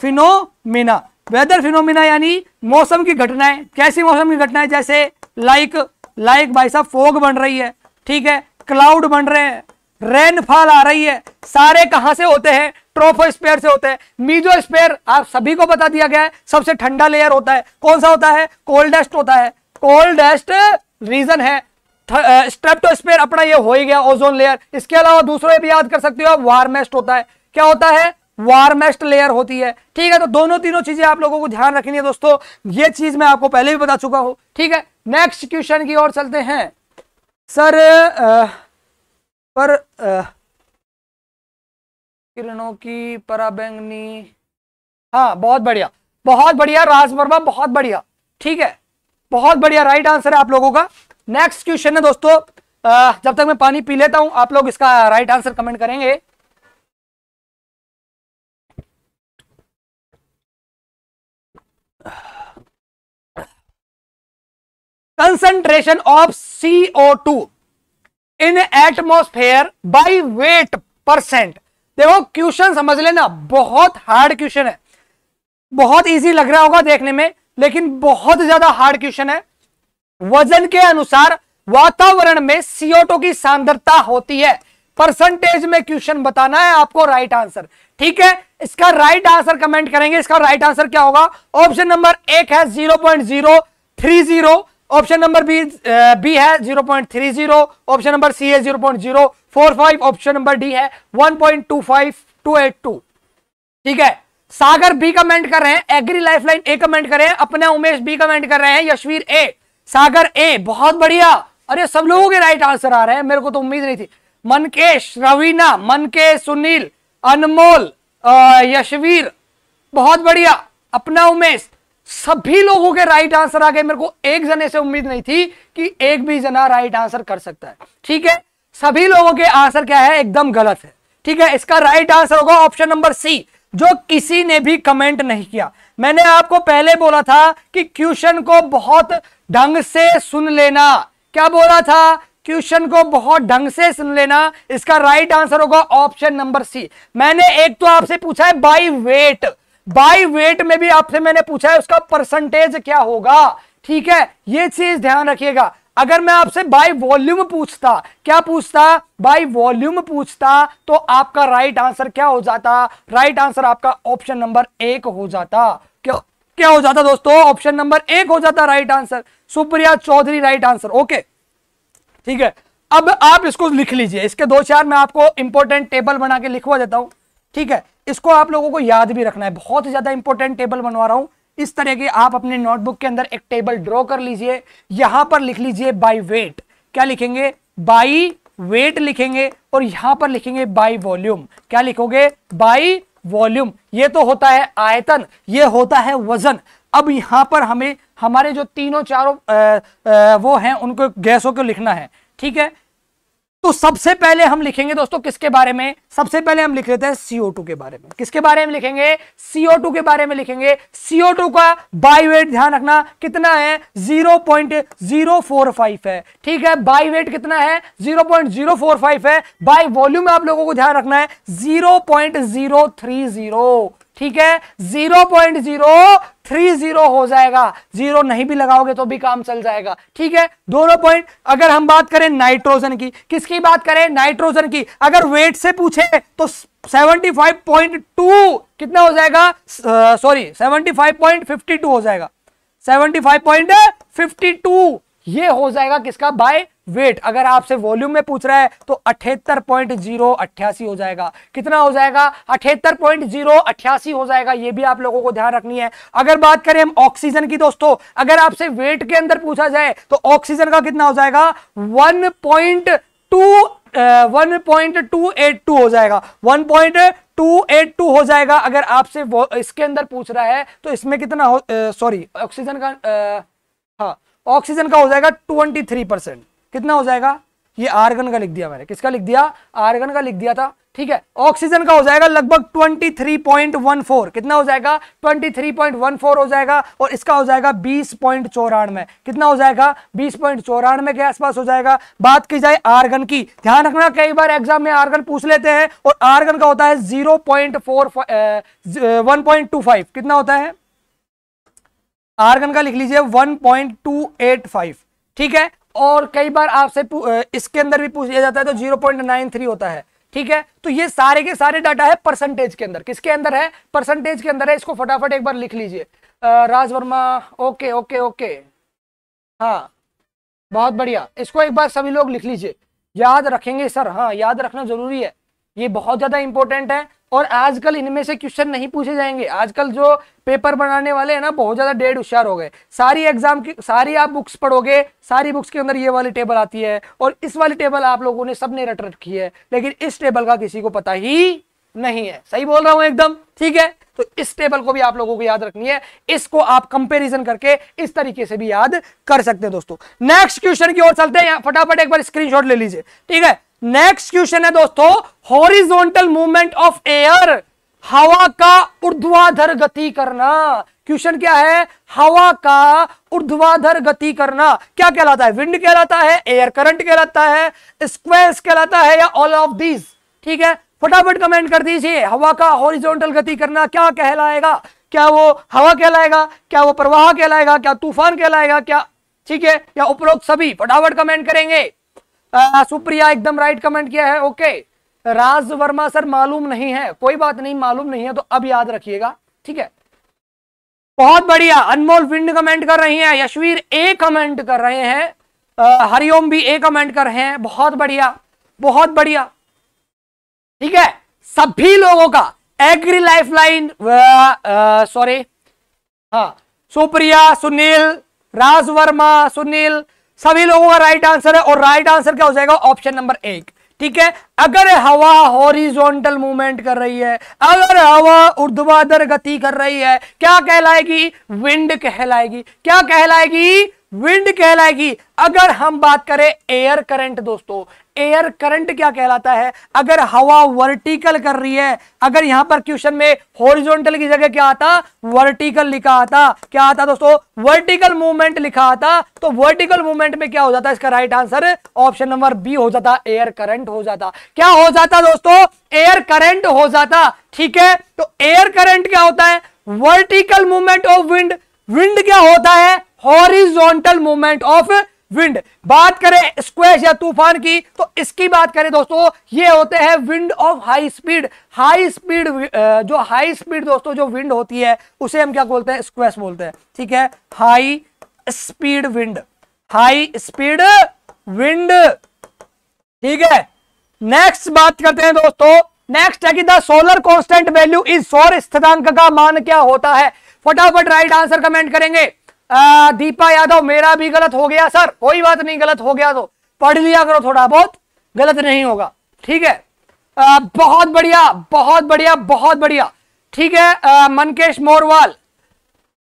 फिनोमिना वेदर फिनोमिना यानी मौसम की घटनाएं कैसी मौसम की घटनाएं जैसे लाइक लाइक भाई साहब फोग बन रही है ठीक है क्लाउड बन रहे हैं रेनफॉल आ रही है सारे कहां से होते हैं ट्रोफो स्पेयर से होते हैं मीजो स्पेयर आप सभी को बता दिया गया है सबसे ठंडा लेयर होता है कौन सा होता है कोल्डेस्ट होता है कोल्डेस्ट रीजन है स्ट्रेप्टोस्पेयर अपना ये हो ही गया ओजोन लेयर इसके अलावा दूसरे भी याद कर सकते हो आप वार्मेस्ट होता है क्या होता है वार्मेस्ट लेयर होती है ठीक है तो दोनों तीनों चीजें आप लोगों को ध्यान रखनी है दोस्तों ये चीज मैं आपको पहले भी बता चुका हूं ठीक है नेक्स्ट क्वेश्चन की ओर चलते हैं सर आ, पर आ, किरणों की पराबैंगनी हाँ बहुत बढ़िया बहुत बढ़िया राजवर्मा बहुत बढ़िया ठीक है बहुत बढ़िया राइट आंसर है आप लोगों का नेक्स्ट क्वेश्चन है दोस्तों आ, जब तक मैं पानी पी लेता हूं आप लोग इसका राइट आंसर कमेंट करेंगे concentration of CO two in atmosphere by weight percent देखो क्वेश्चन समझ लेना बहुत हार्ड क्वेश्चन है बहुत इजी लग रहा होगा देखने में लेकिन बहुत ज्यादा हार्ड क्वेश्चन है वजन के अनुसार वातावरण में सीओटो की सांद्रता होती है परसेंटेज में क्वेश्चन बताना है आपको राइट आंसर ठीक है इसका राइट आंसर कमेंट करेंगे इसका राइट आंसर क्या होगा ऑप्शन नंबर एक है zero point zero three zero option number B B है 0.30 ऑप्शन नंबर सी है 0.045 ऑप्शन नंबर डी है 1.25282 ठीक है सागर बी कमेंट कर रहे हैं एग्री लाइफलाइन ए कमेंट कर रहे हैं अपना उमेश बी कमेंट कर रहे हैं यशवीर ए सागर ए बहुत बढ़िया अरे सब लोगों के राइट आंसर आ रहे हैं मेरे को तो उम्मीद नहीं थी मनकेश रवीना मनकेश सुनील अनमोल यशवीर बहुत बढ़िया अपना उमेश सभी लोगों के राइट आंसर आ गए मेरे को एक जने से उम्मीद नहीं थी कि एक भी जना राइट आंसर कर सकता है ठीक है सभी लोगों के आंसर क्या है एकदम गलत है ठीक है इसका राइट आंसर होगा ऑप्शन नंबर सी जो किसी ने भी कमेंट नहीं किया मैंने आपको पहले बोला था कि क्वेश्चन को बहुत ढंग से सुन लेना क्या बोला था क्वेश्चन को बहुत ढंग से सुन लेना इसका राइट आंसर होगा ऑप्शन नंबर सी मैंने एक तो आपसे पूछा है बाई वेट बाई वेट में भी आपसे मैंने पूछा है उसका परसेंटेज क्या होगा ठीक है ये चीज ध्यान रखिएगा अगर मैं आपसे बाई वॉल्यूम पूछता क्या पूछता बाई वॉल्यूम पूछता तो आपका राइट आंसर क्या हो जाता राइट आंसर आपका ऑप्शन नंबर एक हो जाता क्या क्या हो जाता दोस्तों ऑप्शन नंबर एक हो जाता right answer Supriya Chaudhary right answer okay ठीक है अब आप इसको लिख लीजिए इसके दो चार मैं आपको इंपॉर्टेंट टेबल बना के लिखवा देता हूं ठीक है इसको आप लोगों को याद भी रखना है बहुत ज़्यादा इंपॉर्टेंट टेबल बनवा रहा हूं इस तरह के आप अपने नोटबुक के अंदर एक टेबल ड्रॉ कर लीजिए यहां पर लिख लीजिए बाय वेट क्या लिखेंगे बाय वेट लिखेंगे और यहां पर लिखेंगे बाय वॉल्यूम क्या लिखोगे बाय वॉल्यूम ये तो होता है आयतन ये होता है वजन अब यहां पर हमें हमारे जो तीनों चारों आ, आ, वो हैं उनको गैसों को लिखना है ठीक है तो सबसे पहले हम लिखेंगे दोस्तों किसके बारे में सबसे पहले हम लिख लेते हैं CO2 के बारे में किसके बारे में लिखेंगे CO2 के बारे में लिखेंगे CO2 का बाई वेट ध्यान रखना कितना है 0.045 है ठीक है बाई वेट कितना है 0.045 है बाई वॉल्यूम आप लोगों को ध्यान रखना है 0.030 ठीक है zero point zero three zero हो जाएगा जीरो नहीं भी लगाओगे तो भी काम चल जाएगा ठीक है दोनों पॉइंट अगर हम बात करें नाइट्रोजन की किसकी बात करें नाइट्रोजन की अगर वेट से पूछे तो 75.2 कितना हो जाएगा सॉरी फिफ्टी 75.52 हो जाएगा 75.52 ये हो जाएगा किसका बाय वेट अगर आपसे वॉल्यूम में पूछ रहा है तो अठहत्तर पॉइंट जीरो अट्ठासी हो जाएगा कितना हो जाएगा अठहत्तर पॉइंट जीरो अट्ठासी हो जाएगा ये भी आप लोगों को ध्यान रखनी है अगर बात करें हम ऑक्सीजन की दोस्तों अगर आपसे वेट के अंदर पूछा जाए तो ऑक्सीजन का कितना हो जाएगा one point two one point two eight two हो जाएगा one point two eight two हो जाएगा अगर आपसे इसके अंदर पूछ रहा है तो इसमें कितना सॉरी ऑक्सीजन का आ, हाँ ऑक्सीजन का हो जाएगा ट्वेंटी थ्री परसेंट कितना हो जाएगा ये आर्गन का लिख दिया मैंने किसका लिख दिया आर्गन का लिख दिया था ठीक है ऑक्सीजन का हो जाएगा लगभग 23.14 कितना हो जाएगा 23.14 हो जाएगा और इसका हो जाएगा बीस पॉइंट चौरानवे कितना हो जाएगा बीस पॉइंट चौरानवे के आसपास हो जाएगा बात की जाए आर्गन की ध्यान रखना कई बार एग्जाम में आर्गन पूछ लेते हैं और आर्गन का होता है zero point four one point two five कितना होता है आर्गन का लिख लीजिए 1.285 ठीक है और कई बार आपसे इसके अंदर भी पूछ लिया जाता है तो 0.93 होता है ठीक है तो ये सारे के सारे डाटा है परसेंटेज के अंदर किसके अंदर है परसेंटेज के अंदर है इसको फटाफट एक बार लिख लीजिए Raj Verma okay okay okay हाँ बहुत बढ़िया इसको एक बार सभी लोग लिख लीजिए याद रखेंगे सर हाँ याद रखना जरूरी है ये बहुत ज़्यादा इंपॉर्टेंट है और आजकल इनमें से क्वेश्चन नहीं पूछे जाएंगे आजकल जो पेपर बनाने वाले हैं ना बहुत ज़्यादा डेढ़ होशियार हो गए सारी एग्जाम की सारी आप बुक्स पढ़ोगे सारी बुक्स के अंदर ये वाली टेबल आती है और इस वाली टेबल आप लोगों ने सबने रट रखी है लेकिन इस टेबल का किसी को पता ही नहीं है सही बोल रहा हूं एकदम ठीक है तो इस टेबल को भी आप लोगों को याद रखनी है इसको आप कंपेरिजन करके इस तरीके से भी याद कर सकते हैं दोस्तों नेक्स्ट क्वेश्चन की ओर चलते हैं फटाफट एक बार स्क्रीनशॉट ले लीजिए ठीक है नेक्स्ट क्वेश्चन है दोस्तों हॉरिजॉन्टल मूवमेंट ऑफ एयर हवा का ऊर्ध्वाधर गति करना क्वेश्चन क्या है हवा का ऊर्ध्वाधर गति करना क्या कहलाता है विंड कहलाता है एयर करंट कहलाता है स्क्वेयर्स कहलाता है या ऑल ऑफ दीज ठीक है फटाफट कमेंट कर दीजिए हवा का हॉरिजोंटल गति करना क्या कहलाएगा क्या वो हवा कहलाएगा क्या वो प्रवाह कहलाएगा क्या तूफान कहलाएगा क्या ठीक है या उपरोक्त सभी फटाफट कमेंट करेंगे आ, सुप्रिया एकदम राइट कमेंट किया है ओके राज वर्मा सर मालूम नहीं है कोई बात नहीं मालूम नहीं है तो अब याद रखिएगा ठीक है बहुत बढ़िया अनमोल विंड कमेंट कर रही हैं यशवीर ए कमेंट कर रहे हैं हरिओम भी ए कमेंट कर रहे हैं बहुत बढ़िया बहुत बढ़िया ठीक है सभी लोगों का एग्री लाइफ लाइन सॉरी हाँ सुप्रिया सुनील राज वर्मा सुनील सभी लोगों का राइट आंसर है और राइट आंसर क्या हो जाएगा ऑप्शन नंबर एक ठीक है अगर हवा हॉरिजॉन्टल मूवमेंट कर रही है अगर हवा ऊर्ध्वाधर गति कर रही है क्या कहलाएगी विंड कहलाएगी क्या कहलाएगी विंड कहलाएगी अगर हम बात करें एयर करंट दोस्तों एयर करंट क्या कहलाता है अगर हवा वर्टिकल कर रही है अगर यहां पर क्वेश्चन में हॉरिजॉन्टल की जगह क्या आता वर्टिकल लिखा आता क्या आता दोस्तों वर्टिकल मूवमेंट लिखा आता तो वर्टिकल मूवमेंट में क्या हो जाता इसका right answer option number B हो जाता एयर करंट हो जाता क्या हो जाता दोस्तों एयर करंट हो जाता ठीक है तो एयर करंट क्या होता है vertical movement of wind wind क्या होता है हॉरिजोंटल मूवमेंट ऑफ विंड बात करें स्क्वेश या तूफान की तो इसकी बात करें दोस्तों ये होते हैं wind of high speed high speed जो हाई स्पीड दोस्तों जो विंड होती है उसे हम क्या बोलते हैं स्क्वेश बोलते हैं ठीक है high speed wind high speed wind ठीक है नेक्स्ट बात करते हैं दोस्तों नेक्स्ट है कि the solar constant value is सौर स्थितांक का मान क्या होता है फटाफट राइट आंसर कमेंट करेंगे आ, दीपा यादव मेरा भी गलत हो गया सर कोई बात नहीं गलत हो गया तो पढ़ लिया करो थोड़ा बहुत गलत नहीं होगा ठीक है आ, बहुत बढ़िया बहुत बढ़िया बहुत बढ़िया ठीक है मनकेश मोरवाल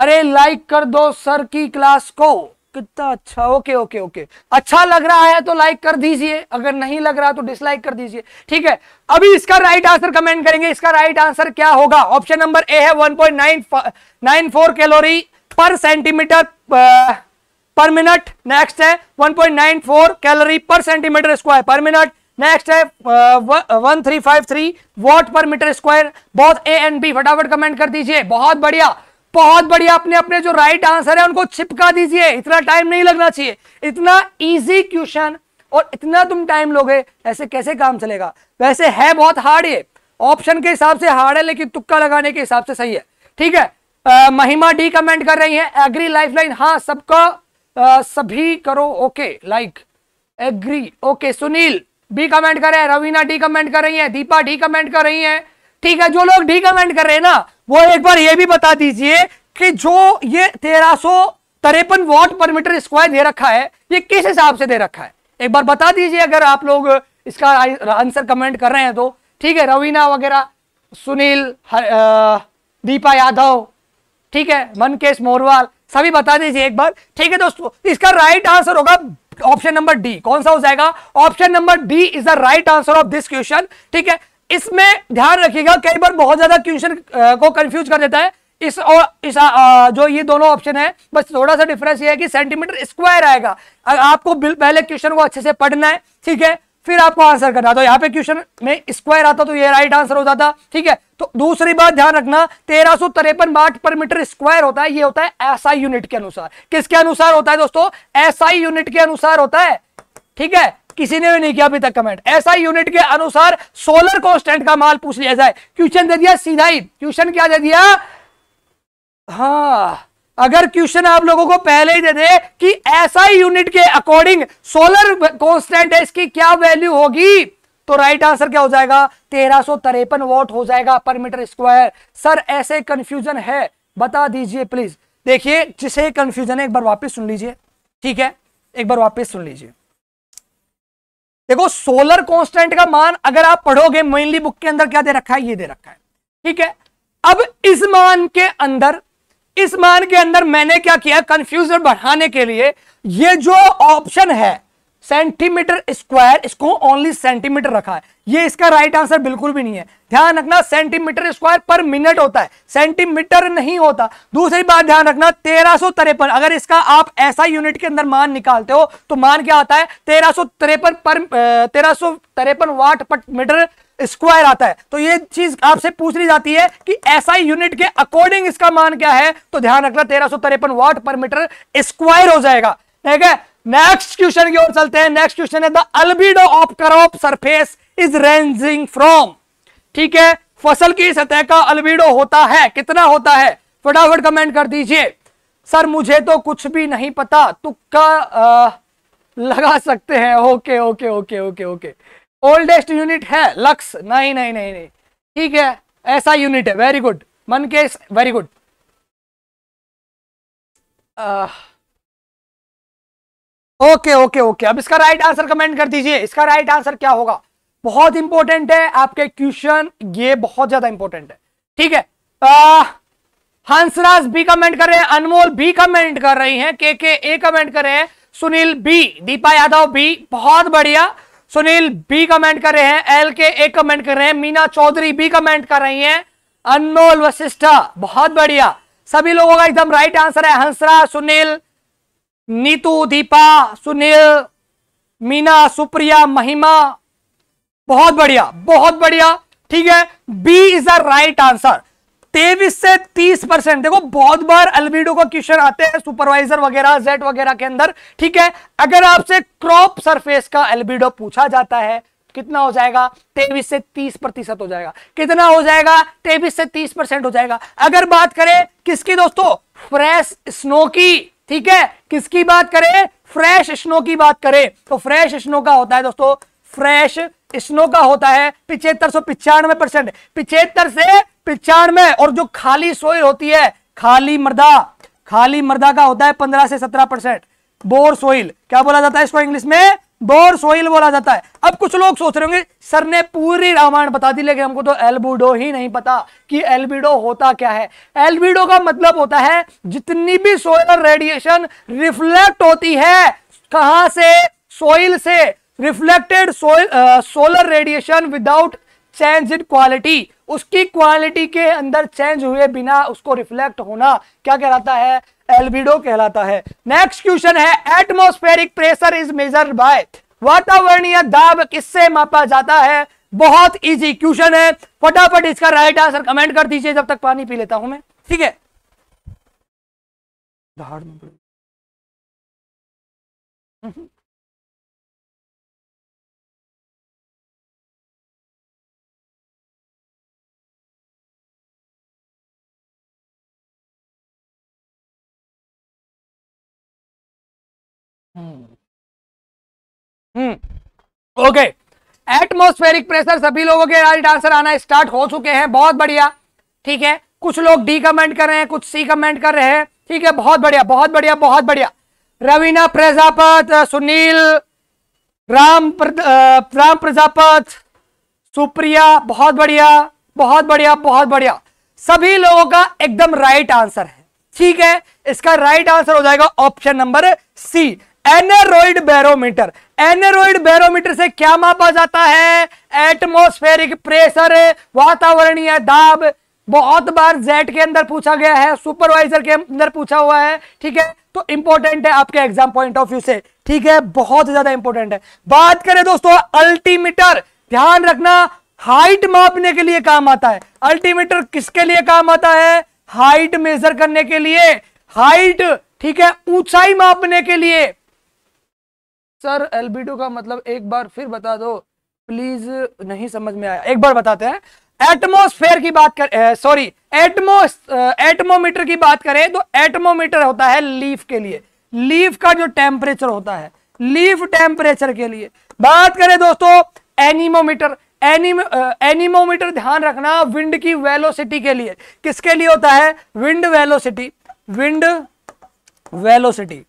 अरे लाइक कर दो सर की क्लास को कितना अच्छा ओके ओके ओके अच्छा लग रहा है तो लाइक कर दीजिए अगर नहीं लग रहा तो डिसलाइक कर दीजिए ठीक है अभी इसका राइट आंसर कमेंट करेंगे इसका राइट आंसर क्या होगा ऑप्शन नंबर ए है 1.9 94 कैलोरी पर सेंटीमीटर पर मिनट नेक्स्ट है 1.94 calorie per centimetre square per minute next है one three five three watt per metre square बहुत ए एंड बी फटाफट कमेंट कर दीजिए बहुत बढ़िया बहुत बढ़िया अपने अपने जो राइट आंसर है उनको छिपका दीजिए इतना टाइम नहीं लगना चाहिए इतना इजी क्वेश्चन और इतना तुम टाइम लोगे ऐसे कैसे काम चलेगा वैसे है बहुत हार्ड ये ऑप्शन के हिसाब से हार्ड है लेकिन तुक्का लगाने के हिसाब से सही है ठीक है महिमा डी कमेंट कर रही है एग्री लाइफ लाइन हाँ सबका सभी करो okay like agree okay Sunil B comment कर रहे हैं रवीना डी कमेंट कर रही है दीपा डी कमेंट कर रही है ठीक है जो लोग डी कमेंट कर रहे हैं ना वो एक बार ये भी बता दीजिए कि जो ये तेरह सो तिरपन वॉट पर मीटर स्क्वायर दे रखा है ये किस हिसाब से दे रखा है एक बार बता दीजिए अगर आप लोग इसका आंसर कमेंट कर रहे हैं तो ठीक है रवीना वगैरह सुनील दीपा यादव ठीक है मनकेश मोरवाल सभी बता दीजिए एक बार ठीक है दोस्तों इसका राइट आंसर होगा ऑप्शन नंबर डी कौन सा हो जाएगा option number D is the right answer of this question ठीक है इसमें ध्यान रखिएगा कई बार बहुत ज्यादा क्वेश्चन को कंफ्यूज कर देता है इस और इस आ, जो ये दोनों ऑप्शन है बस थोड़ा सा डिफरेंस ये है कि सेंटीमीटर स्क्वायर आएगा आपको पहले क्वेश्चन को अच्छे से पढ़ना है ठीक है फिर आपको आंसर करना तो यहाँ पे क्वेश्चन में स्क्वायर आता तो ये राइट आंसर हो जाता ठीक है तो दूसरी बात ध्यान रखना तेरह सौ तिरपन वाट पर मीटर स्क्वायर होता है ये होता है एसआई यूनिट के अनुसार किसके अनुसार होता है दोस्तों एसआई यूनिट के अनुसार होता है ठीक है किसी ने भी नहीं किया अभी तक कमेंट ऐसा यूनिट के अनुसार सोलर कॉन्स्टेंट का माल पूछ लिया जाए क्वेश्चन दे दिया सीधा ही क्वेश्चन क्या दे दिया हाँ अगर क्वेश्चन आप लोगों को पहले ही दे दे कि ही यूनिट के अकॉर्डिंग सोलर कॉन्स्टेंट है इसकी क्या वैल्यू होगी तो राइट आंसर क्या हो जाएगा तेरह सो तिरपन वॉट हो जाएगा पर मीटर स्क्वायर सर ऐसे कंफ्यूजन है बता दीजिए प्लीज देखिए जिसे कंफ्यूजन है एक बार वापस सुन लीजिए ठीक है एक बार वापस सुन लीजिए देखो सोलर कॉन्स्टेंट का मान अगर आप पढ़ोगे मेनली बुक के अंदर क्या दे रखा है ये दे रखा है ठीक है अब इस मान के अंदर इस मान के अंदर मैंने क्या किया कंफ्यूजन बढ़ाने के लिए ये जो ऑप्शन है सेंटीमीटर स्क्वायर इसको ओनली सेंटीमीटर रखा है ये इसका राइट right आंसर बिल्कुल भी नहीं है ध्यान रखना सेंटीमीटर स्क्वायर पर मिनट होता है सेंटीमीटर नहीं होता दूसरी बात ध्यान रखना तेरह सौ तिरपन अगर इसका आप ऐसा यूनिट के अंदर मान निकालते हो तो मान क्या आता है तेरह सौ तिरपन पर तेरह सौ तिरपन वाट पर मीटर स्क्वायर आता है तो ये चीज आपसे पूछ ली जाती है कि ऐसा एसआई यूनिट के अकॉर्डिंग इसका मान क्या है तो ध्यान रखना तेरह तिरपन वाट पर मीटर स्क्वायर हो जाएगा ठीक है नेक्स्ट क्वेश्चन की ओर चलते हैं नेक्स्ट क्वेश्चन है the albedo of crop surface is ranging from ठीक है फसल की सतह का अल्बिडो होता है कितना होता है फटाफट कमेंट कर दीजिए सर मुझे तो कुछ भी नहीं पता तुक्का आ, लगा सकते हैं okay okay okay okay okay oldest unit है लक्स नहीं नहीं नहीं नहीं ठीक है ऐसा यूनिट है वेरी गुड मन के very good okay okay okay अब इसका राइट आंसर कमेंट कर दीजिए इसका राइट आंसर क्या होगा बहुत इंपॉर्टेंट है आपके क्वेश्चन ये बहुत ज्यादा इंपॉर्टेंट है ठीक है हंसराज भी कमेंट कर रहे हैं अनमोल भी कमेंट कर रही हैं के के ए कमेंट कर रहे हैं सुनील बी दीपा यादव बी बहुत बढ़िया सुनील बी कमेंट कर रहे हैं एल के ए कमेंट कर रहे हैं मीना चौधरी बी कमेंट कर रही हैं अनमोल वशिष्ठा बहुत बढ़िया सभी लोगों का एकदम राइट आंसर है हंसरा सुनील नीतू दीपा सुनील मीना सुप्रिया महिमा बहुत बढ़िया बहुत बढ़िया ठीक है B is the right answer तेईस से तीस परसेंट देखो बहुत बार अल्बीडो का क्वेश्चन आते हैं सुपरवाइजर वगैरह जेट वगैरह के अंदर ठीक है अगर आपसे क्रॉप सरफेस का एल्बिडो पूछा जाता है कितना हो जाएगा तेईस से तीस प्रतिशत हो जाएगा कितना हो जाएगा तेईस से तीस परसेंट हो जाएगा अगर बात करें किसकी दोस्तों फ्रेश स्नो की ठीक है किसकी बात करें फ्रेश स्नो की बात करें तो फ्रेश स्नो का होता है दोस्तों फ्रेश स्नो का होता है पिछहत्तर सौ पिचानवे परसेंट पिछहत्तर से पिचानवे और जो खाली सोयल होती है खाली मृदा खाली मृदा का होता है पंद्रह से सत्रह परसेंट बोर सोइल क्या बोला जाता है इसको इंग्लिश में बोर सोइल बोला जाता है अब कुछ लोग सोच रहे होंगे सर ने पूरी रामायण बता दी लेकिन हमको तो एल्बिडो ही नहीं पता कि एल्बिडो होता क्या है एल्बिडो का मतलब होता है जितनी भी सोलर रेडिएशन रिफ्लेक्ट होती है कहां से सोइल से reflected solar radiation without change in quality उसकी क्वालिटी के अंदर चेंज हुए बिना उसको रिफ्लेक्ट होना क्या कहलाता है एल्बिडो कहलाता है नेक्स्ट क्वेश्चन है atmospheric pressure is measure by वातावरणीय दाब किससे मापा जाता है बहुत इजी क्वेश्चन है फटाफट इसका राइट आंसर कमेंट कर दीजिए जब तक पानी पी लेता हूं मैं ठीक है ओके एटमोस्फेरिक प्रेशर सभी लोगों के राइट आंसर आना स्टार्ट हो चुके हैं बहुत बढ़िया ठीक है कुछ लोग डी कमेंट कर रहे हैं कुछ सी कमेंट कर रहे हैं ठीक है बहुत बढ़िया बहुत बढ़िया बहुत बढ़िया रवीना प्रजापत सुनील राम प्र, राम प्रजापत सुप्रिया बहुत बढ़िया बहुत बढ़िया बहुत बढ़िया सभी लोगों का एकदम राइट आंसर है ठीक है इसका राइट आंसर हो जाएगा option number C aneroid barometer aneroid barometer से क्या मापा जाता है एटमोस्फेरिक प्रेशर वातावरणीय दाब बहुत बार जेट के अंदर पूछा गया है सुपरवाइजर के अंदर पूछा हुआ है ठीक है तो इंपॉर्टेंट है आपके एग्जाम पॉइंट ऑफ व्यू से ठीक है बहुत ज्यादा इंपॉर्टेंट है बात करें दोस्तों अल्टीमीटर ध्यान रखना हाइट मापने के लिए काम आता है अल्टीमीटर किसके लिए काम आता है हाइट मेजर करने के लिए हाइट ठीक है ऊंचाई मापने के लिए सर एलबीडू का मतलब एक बार फिर बता दो प्लीज नहीं समझ में आया एक बार बताते हैं एटमोस्फेयर की बात कर सॉरी एटमोस एटमोमीटर की बात करें तो एटमोमीटर होता है लीफ के लिए लीफ का जो टेम्परेचर होता है लीफ टेम्परेचर के लिए बात करें दोस्तों एनिमोमीटर एनिम एनिमोमीटर ध्यान रखना विंड की वेलोसिटी के लिए किसके लिए होता है wind velocity wind velocity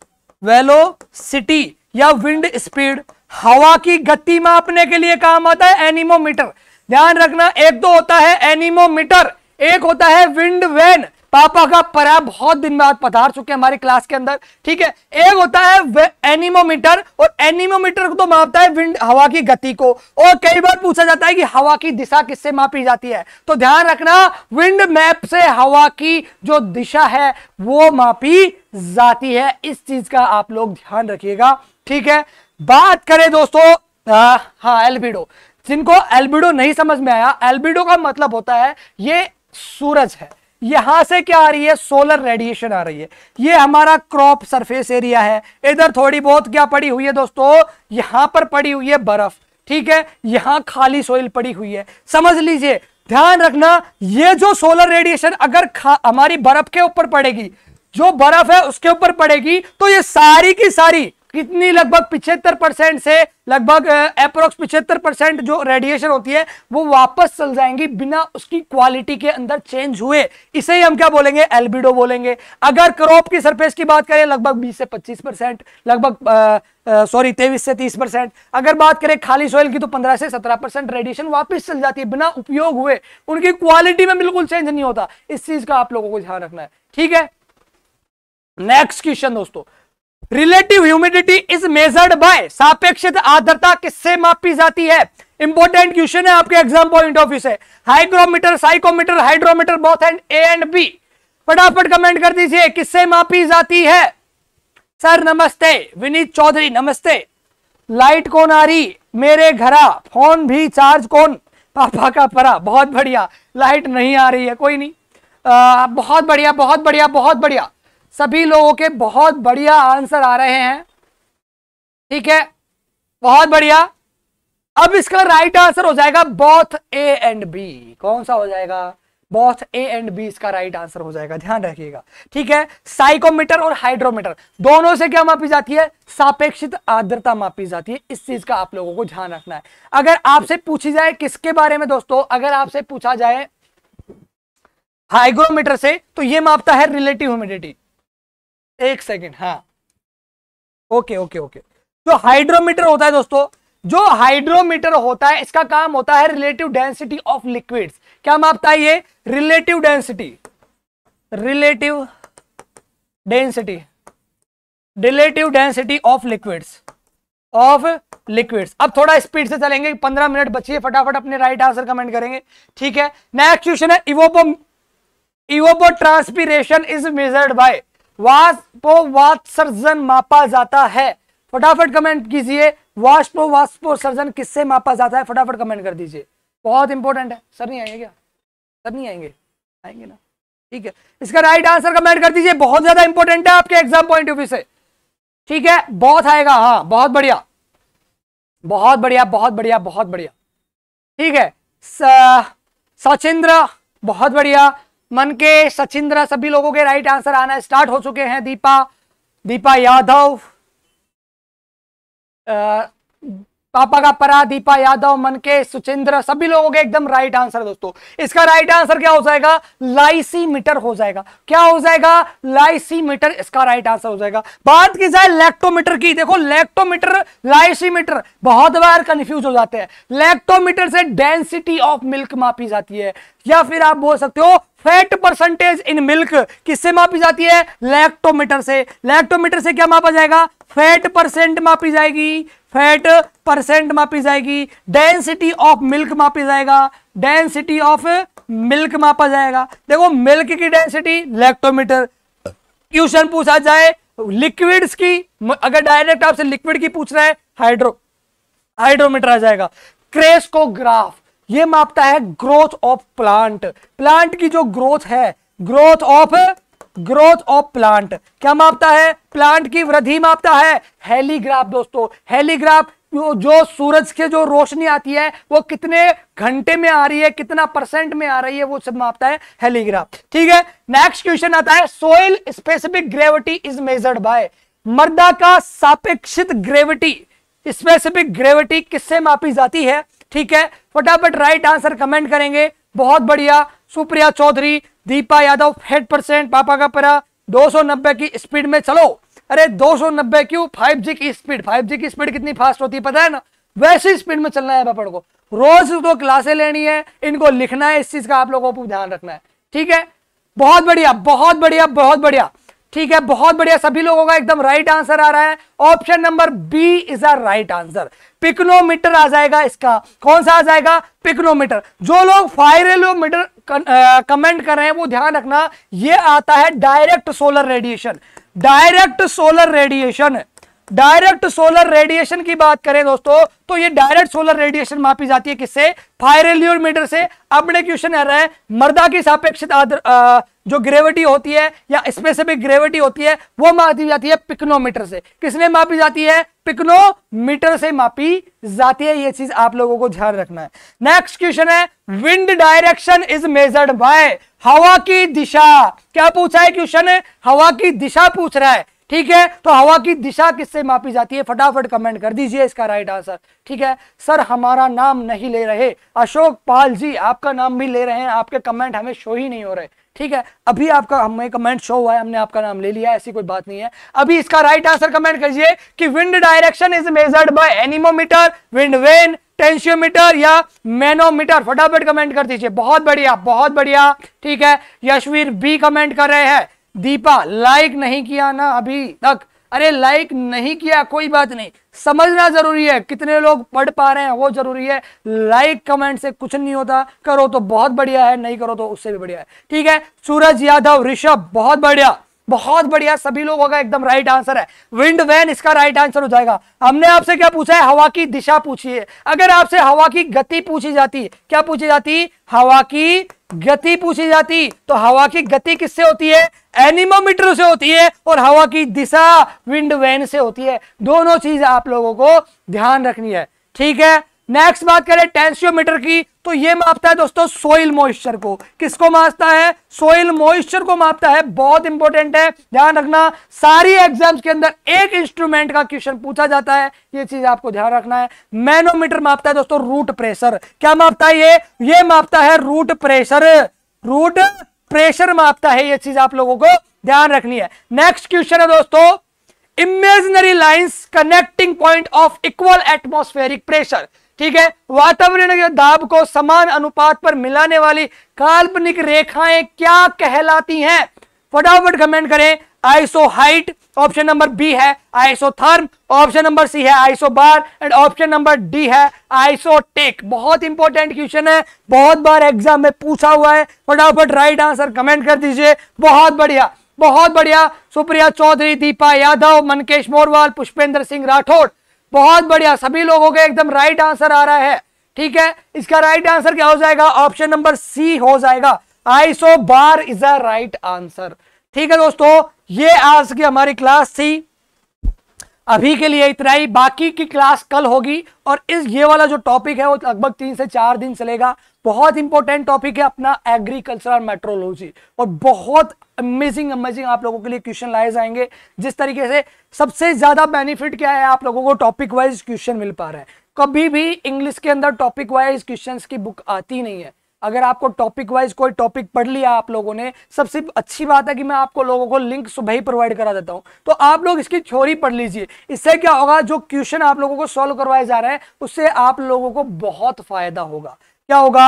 velocity या विंड स्पीड हवा की गति मापने के लिए काम आता है एनिमोमीटर ध्यान रखना एक दो होता है एनिमोमीटर एक होता है विंड वैन पापा का पर्याय बहुत दिन बाद पधार चुके हैं हमारी क्लास के अंदर ठीक है एक होता है एनिमोमीटर और एनिमोमीटर को तो मापता है विंड हवा की गति को और कई बार पूछा जाता है कि हवा की दिशा किससे मापी जाती है तो ध्यान रखना विंड मैप से हवा की जो दिशा है वो मापी जाती है इस चीज का आप लोग ध्यान रखिएगा ठीक है बात करें दोस्तों आ, हाँ एल्बिडो जिनको एल्बिडो नहीं समझ में आया एल्बिडो का मतलब होता है ये सूरज है यहां से क्या आ रही है सोलर रेडिएशन आ रही है ये हमारा क्रॉप सरफेस एरिया है इधर थोड़ी बहुत क्या पड़ी हुई है दोस्तों यहां पर पड़ी हुई है बर्फ ठीक है यहां खाली सोइल पड़ी हुई है समझ लीजिए ध्यान रखना ये जो सोलर रेडिएशन अगर हमारी बर्फ के ऊपर पड़ेगी जो बर्फ है उसके ऊपर पड़ेगी तो ये सारी की सारी कितनी लगभग पिछहत्तर परसेंट से लगभग अप्रोक्स पिछहत्तर परसेंट जो रेडिएशन होती है वो वापस चल जाएंगी बिना उसकी क्वालिटी के अंदर चेंज हुए इसे ही हम क्या बोलेंगे एल्बिडो बोलेंगे अगर क्रॉप की सरफेस की बात करें लगभग 20 से 25 परसेंट लगभग सॉरी तेईस से तीस परसेंट अगर बात करें खाली सॉइल की तो पंद्रह से सत्रह परसेंट रेडिएशन वापस चल जाती है बिना उपयोग हुए उनकी क्वालिटी में बिल्कुल चेंज नहीं होता इस चीज का आप लोगों को ध्यान रखना है ठीक है नेक्स्ट क्वेश्चन दोस्तों relative humidity is measured by सापेक्षित आर्द्रता किससे मापी जाती है इंपॉर्टेंट क्वेश्चन है आपके एग्जाम पॉइंट ऑफ व्यू से hygrometer psychrometer hydrometer both and A and B फटाफट कमेंट कर दीजिए किससे मापी जाती है सर नमस्ते विनीत चौधरी नमस्ते लाइट कौन आ रही मेरे घरा फोन भी चार्ज कौन पापा का परा बहुत बढ़िया लाइट नहीं आ रही है कोई नहीं आ, बहुत बढ़िया बहुत बढ़िया बहुत बढ़िया सभी लोगों के बहुत बढ़िया आंसर आ रहे हैं ठीक है बहुत बढ़िया अब इसका राइट आंसर हो जाएगा बॉथ ए एंड बी कौन सा हो जाएगा बॉथ ए एंड बी इसका राइट आंसर हो जाएगा ध्यान रखिएगा ठीक है साइकोमीटर और हाइड्रोमीटर दोनों से क्या मापी जाती है सापेक्षित आर्द्रता मापी जाती है इस चीज का आप लोगों को ध्यान रखना है अगर आपसे पूछी जाए किसके बारे में दोस्तों अगर आपसे पूछा जाए हाइग्रोमीटर से तो यह मापता है रिलेटिव ह्यूमिडिटी एक सेकेंड हाँ ओके ओके ओके जो हाइड्रोमीटर होता है दोस्तों जो हाइड्रोमीटर होता है इसका काम होता है रिलेटिव डेंसिटी ऑफ लिक्विड्स क्या मापता है ये relative density relative density relative density of liquids of liquids अब थोड़ा स्पीड से चलेंगे पंद्रह मिनट बचिए फटाफट अपने राइट आंसर कमेंट करेंगे ठीक है नेक्स्ट क्वेश्चन है इवोबो इवोबो ट्रांसपीरेशन इज मेजर्ड बाय वाष्पो मापा जाता है फटाफट कमेंट कीजिए वाष्पो वाष्पो सर्जन किससे मापा जाता है फटाफट कमेंट कर दीजिए बहुत इंपॉर्टेंट है सर नहीं आएंगे क्या सर नहीं आएंगे आएंगे ना ठीक है इसका राइट आंसर कमेंट कर दीजिए बहुत ज्यादा इंपॉर्टेंट है आपके एग्जाम पॉइंट ऑफ व्यू से ठीक है बहुत आएगा हाँ बहुत बढ़िया बहुत बढ़िया बहुत बढ़िया बहुत बढ़िया ठीक है सचिंद्र बहुत बढ़िया मन के सचिंद्रा सभी लोगों के राइट आंसर आना स्टार्ट हो चुके हैं दीपा दीपा यादव पापा का परा दीपा यादव मन के सुचेंद्र सभी लोगों के एकदम राइट आंसर दोस्तों इसका राइट आंसर क्या हो जाएगा लाइसीमीटर हो जाएगा क्या हो जाएगा लाइसीमीटर इसका राइट आंसर हो जाएगा बात की जाए लैक्टोमीटर की देखो लैक्टोमीटर लाइसीमीटर बहुत बार कंफ्यूज हो जाते हैं लैक्टोमीटर से डेंसिटी ऑफ मिल्क मापी जाती है या फिर आप बोल सकते हो फैट परसेंटेज इन मिल्क किससे मापी जाती है लैक्टोमीटर से लैक्टोमीटर से क्या मापा जाएगा फैट परसेंट मापी जाएगी फैट परसेंट मापी जाएगी डेंसिटी ऑफ मिल्क मापी जाएगा डेंसिटी ऑफ मिल्क मापा जाएगा देखो मिल्क की डेंसिटी लैक्टोमीटर क्वेश्चन पूछा जाए लिक्विड्स की अगर डायरेक्ट आपसे लिक्विड की पूछ रहा है हाइड्रो हाइड्रोमीटर आ जाएगा क्रेस्कोग्राफ ये मापता है ग्रोथ ऑफ प्लांट प्लांट की जो ग्रोथ है growth of growth of plant क्या मापता है प्लांट की वृद्धि मापता है हेलीग्राफ दोस्तों हेलीग्राफ जो सूरज के जो रोशनी आती है वो कितने घंटे में आ रही है कितना परसेंट में आ रही है वो सब मापता है हेलीग्राफ ठीक है नेक्स्ट क्वेश्चन आता है soil specific gravity is measured by मर्दा का सापेक्षित ग्रेविटी स्पेसिफिक ग्रेविटी किससे मापी जाती है ठीक है फटाफट राइट आंसर कमेंट करेंगे बहुत बढ़िया सुप्रिया चौधरी दीपा यादव हेड परसेंट पापा का परा 290 की स्पीड में चलो अरे 290 क्यों फाइव की स्पीड फाइव की स्पीड कितनी फास्ट होती है पता है ना वैसी स्पीड में चलना है पापड़ को रोज तो क्लासे लेनी है इनको लिखना है इस चीज का आप लोगों को ध्यान रखना है ठीक है बहुत बढ़िया बहुत बढ़िया बहुत बढ़िया ठीक है बहुत बढ़िया सभी लोगों का एकदम राइट आंसर आ रहा है option number B is a right answer pycnometer आ जाएगा इसका कौन सा आ जाएगा पिक्नोमीटर जो लोग फायरेलोमीटर कमेंट कर रहे हैं वो ध्यान रखना ये आता है direct solar radiation direct solar radiation direct solar radiation की बात करें दोस्तों तो ये डायरेक्ट सोलर रेडिएशन मापी जाती है किससे फायरेल्यूर मीटर से अपने क्वेश्चन आ रहा है मर्दा की सापेक्षित जो ग्रेविटी होती है या स्पेसिफिक ग्रेविटी होती है वो मापी जाती है पिक्नोमीटर से किसने मापी जाती है पिक्नोमीटर से मापी जाती है ये चीज आप लोगों को ध्यान रखना है नेक्स्ट क्वेश्चन है wind direction is measured by हवा की दिशा क्या पूछा है क्वेश्चन हवा की दिशा पूछ रहा है ठीक है तो हवा की दिशा किससे मापी जाती है फटाफट कमेंट कर दीजिए इसका राइट आंसर ठीक है सर हमारा नाम नहीं ले रहे अशोक पाल जी आपका नाम भी ले रहे हैं आपके कमेंट हमें शो ही नहीं हो रहे ठीक है अभी आपका हमें कमेंट शो हुआ है हमने आपका नाम ले लिया ऐसी कोई बात नहीं है अभी इसका राइट आंसर कमेंट करिए कि wind direction is measured by anemometer wind vane tensiometer या मैनोमीटर फटाफट कमेंट कर दीजिए बहुत बढ़िया बहुत बढ़िया ठीक है यशवीर बी कमेंट कर रहे हैं दीपा लाइक नहीं किया ना अभी तक अरे लाइक नहीं किया कोई बात नहीं समझना जरूरी है कितने लोग पढ़ पा रहे हैं वो जरूरी है लाइक कमेंट से कुछ नहीं होता करो तो बहुत बढ़िया है नहीं करो तो उससे भी बढ़िया है ठीक है सूरज यादव ऋषभ बहुत बढ़िया बहुत बढ़िया सभी लोगों का एकदम राइट आंसर है विंड वैन इसका राइट आंसर हो जाएगा हमने आपसे क्या पूछा है हवा की दिशा पूछी है अगर आपसे हवा की गति पूछी जाती क्या पूछी जाती हवा की गति पूछी जाती तो हवा की गति किससे होती है एनिमोमीटर से होती है और हवा की दिशा विंड वैन से होती है दोनों चीज आप लोगों को ध्यान रखनी है ठीक है नेक्स्ट बात करें टेंशियोमीटर की तो ये मापता है दोस्तों सोइल मॉइस्चर को किसको मापता है सोइल मॉइस्चर को मापता है बहुत इंपॉर्टेंट है ध्यान रखना सारी एग्जाम्स के अंदर एक इंस्ट्रूमेंट का क्वेश्चन पूछा जाता है ये चीज आपको ध्यान रखना है मैनोमीटर मापता है दोस्तों रूट प्रेशर क्या मापता है ये ये मापता है रूट प्रेशर रूट प्रेशर मापता है ये चीज आप लोगों को ध्यान रखनी है नेक्स्ट क्वेश्चन है दोस्तों imaginary lines connecting point of equal atmospheric pressure ठीक है वातावरण के दाब को समान अनुपात पर मिलाने वाली काल्पनिक रेखाएं क्या कहलाती हैं फटाफट कमेंट करें isohyet option number B है isotherm option number C है isobar and option number D है टेक बहुत इंपॉर्टेंट क्वेश्चन है बहुत बार एग्जाम में पूछा हुआ है फटाफट राइट आंसर कमेंट कर दीजिए बहुत बढ़िया बहुत बढ़िया सुप्रिया चौधरी दीपा यादव मनकेश मोरवाल पुष्पेंद्र सिंह राठौड़ बहुत बढ़िया सभी लोगों का एकदम राइट आंसर आ रहा है ठीक है इसका राइट आंसर क्या हो जाएगा ऑप्शन नंबर सी हो जाएगा isobar is a right answer ठीक है दोस्तों ये आज की हमारी क्लास थी अभी के लिए इतना ही बाकी की क्लास कल होगी और इस ये वाला जो टॉपिक है वो लगभग तीन से चार दिन चलेगा बहुत इंपॉर्टेंट टॉपिक है अपना एग्रीकल्चरल मेट्रोलॉजी और बहुत अमेजिंग अमेजिंग आप लोगों के लिए क्वेश्चन लाए जाएंगे जिस तरीके से सबसे ज्यादा बेनिफिट क्या है आप लोगों को टॉपिक वाइज क्वेश्चन मिल पा रहा है कभी भी इंग्लिश के अंदर टॉपिक वाइज क्वेश्चन की बुक आती नहीं है अगर आपको टॉपिक वाइज कोई टॉपिक पढ़ लिया आप लोगों ने सबसे अच्छी बात है कि मैं आपको लोगों को लिंक सुबह ही प्रोवाइड करा देता हूँ तो आप लोग इसकी थ्योरी पढ़ लीजिए इससे क्या होगा जो क्वेश्चन आप लोगों को सॉल्व करवाए जा रहे हैं उससे आप लोगों को बहुत फायदा होगा क्या होगा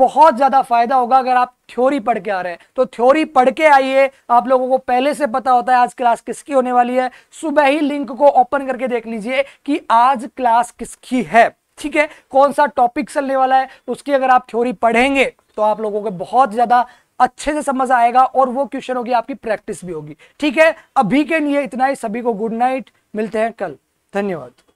बहुत ज्यादा फायदा होगा अगर आप थ्योरी पढ़ के आ रहे हैं तो थ्योरी पढ़ के आइए आप लोगों को पहले से पता होता है आज क्लास किसकी होने वाली है सुबह ही लिंक को ओपन करके देख लीजिए कि आज क्लास किसकी है ठीक है कौन सा टॉपिक चलने वाला है उसकी अगर आप थ्योरी पढ़ेंगे तो आप लोगों को बहुत ज़्यादा अच्छे से समझ आएगा और वो क्वेश्चन होगी आपकी प्रैक्टिस भी होगी ठीक है अभी के लिए इतना ही सभी को गुड नाइट मिलते हैं कल धन्यवाद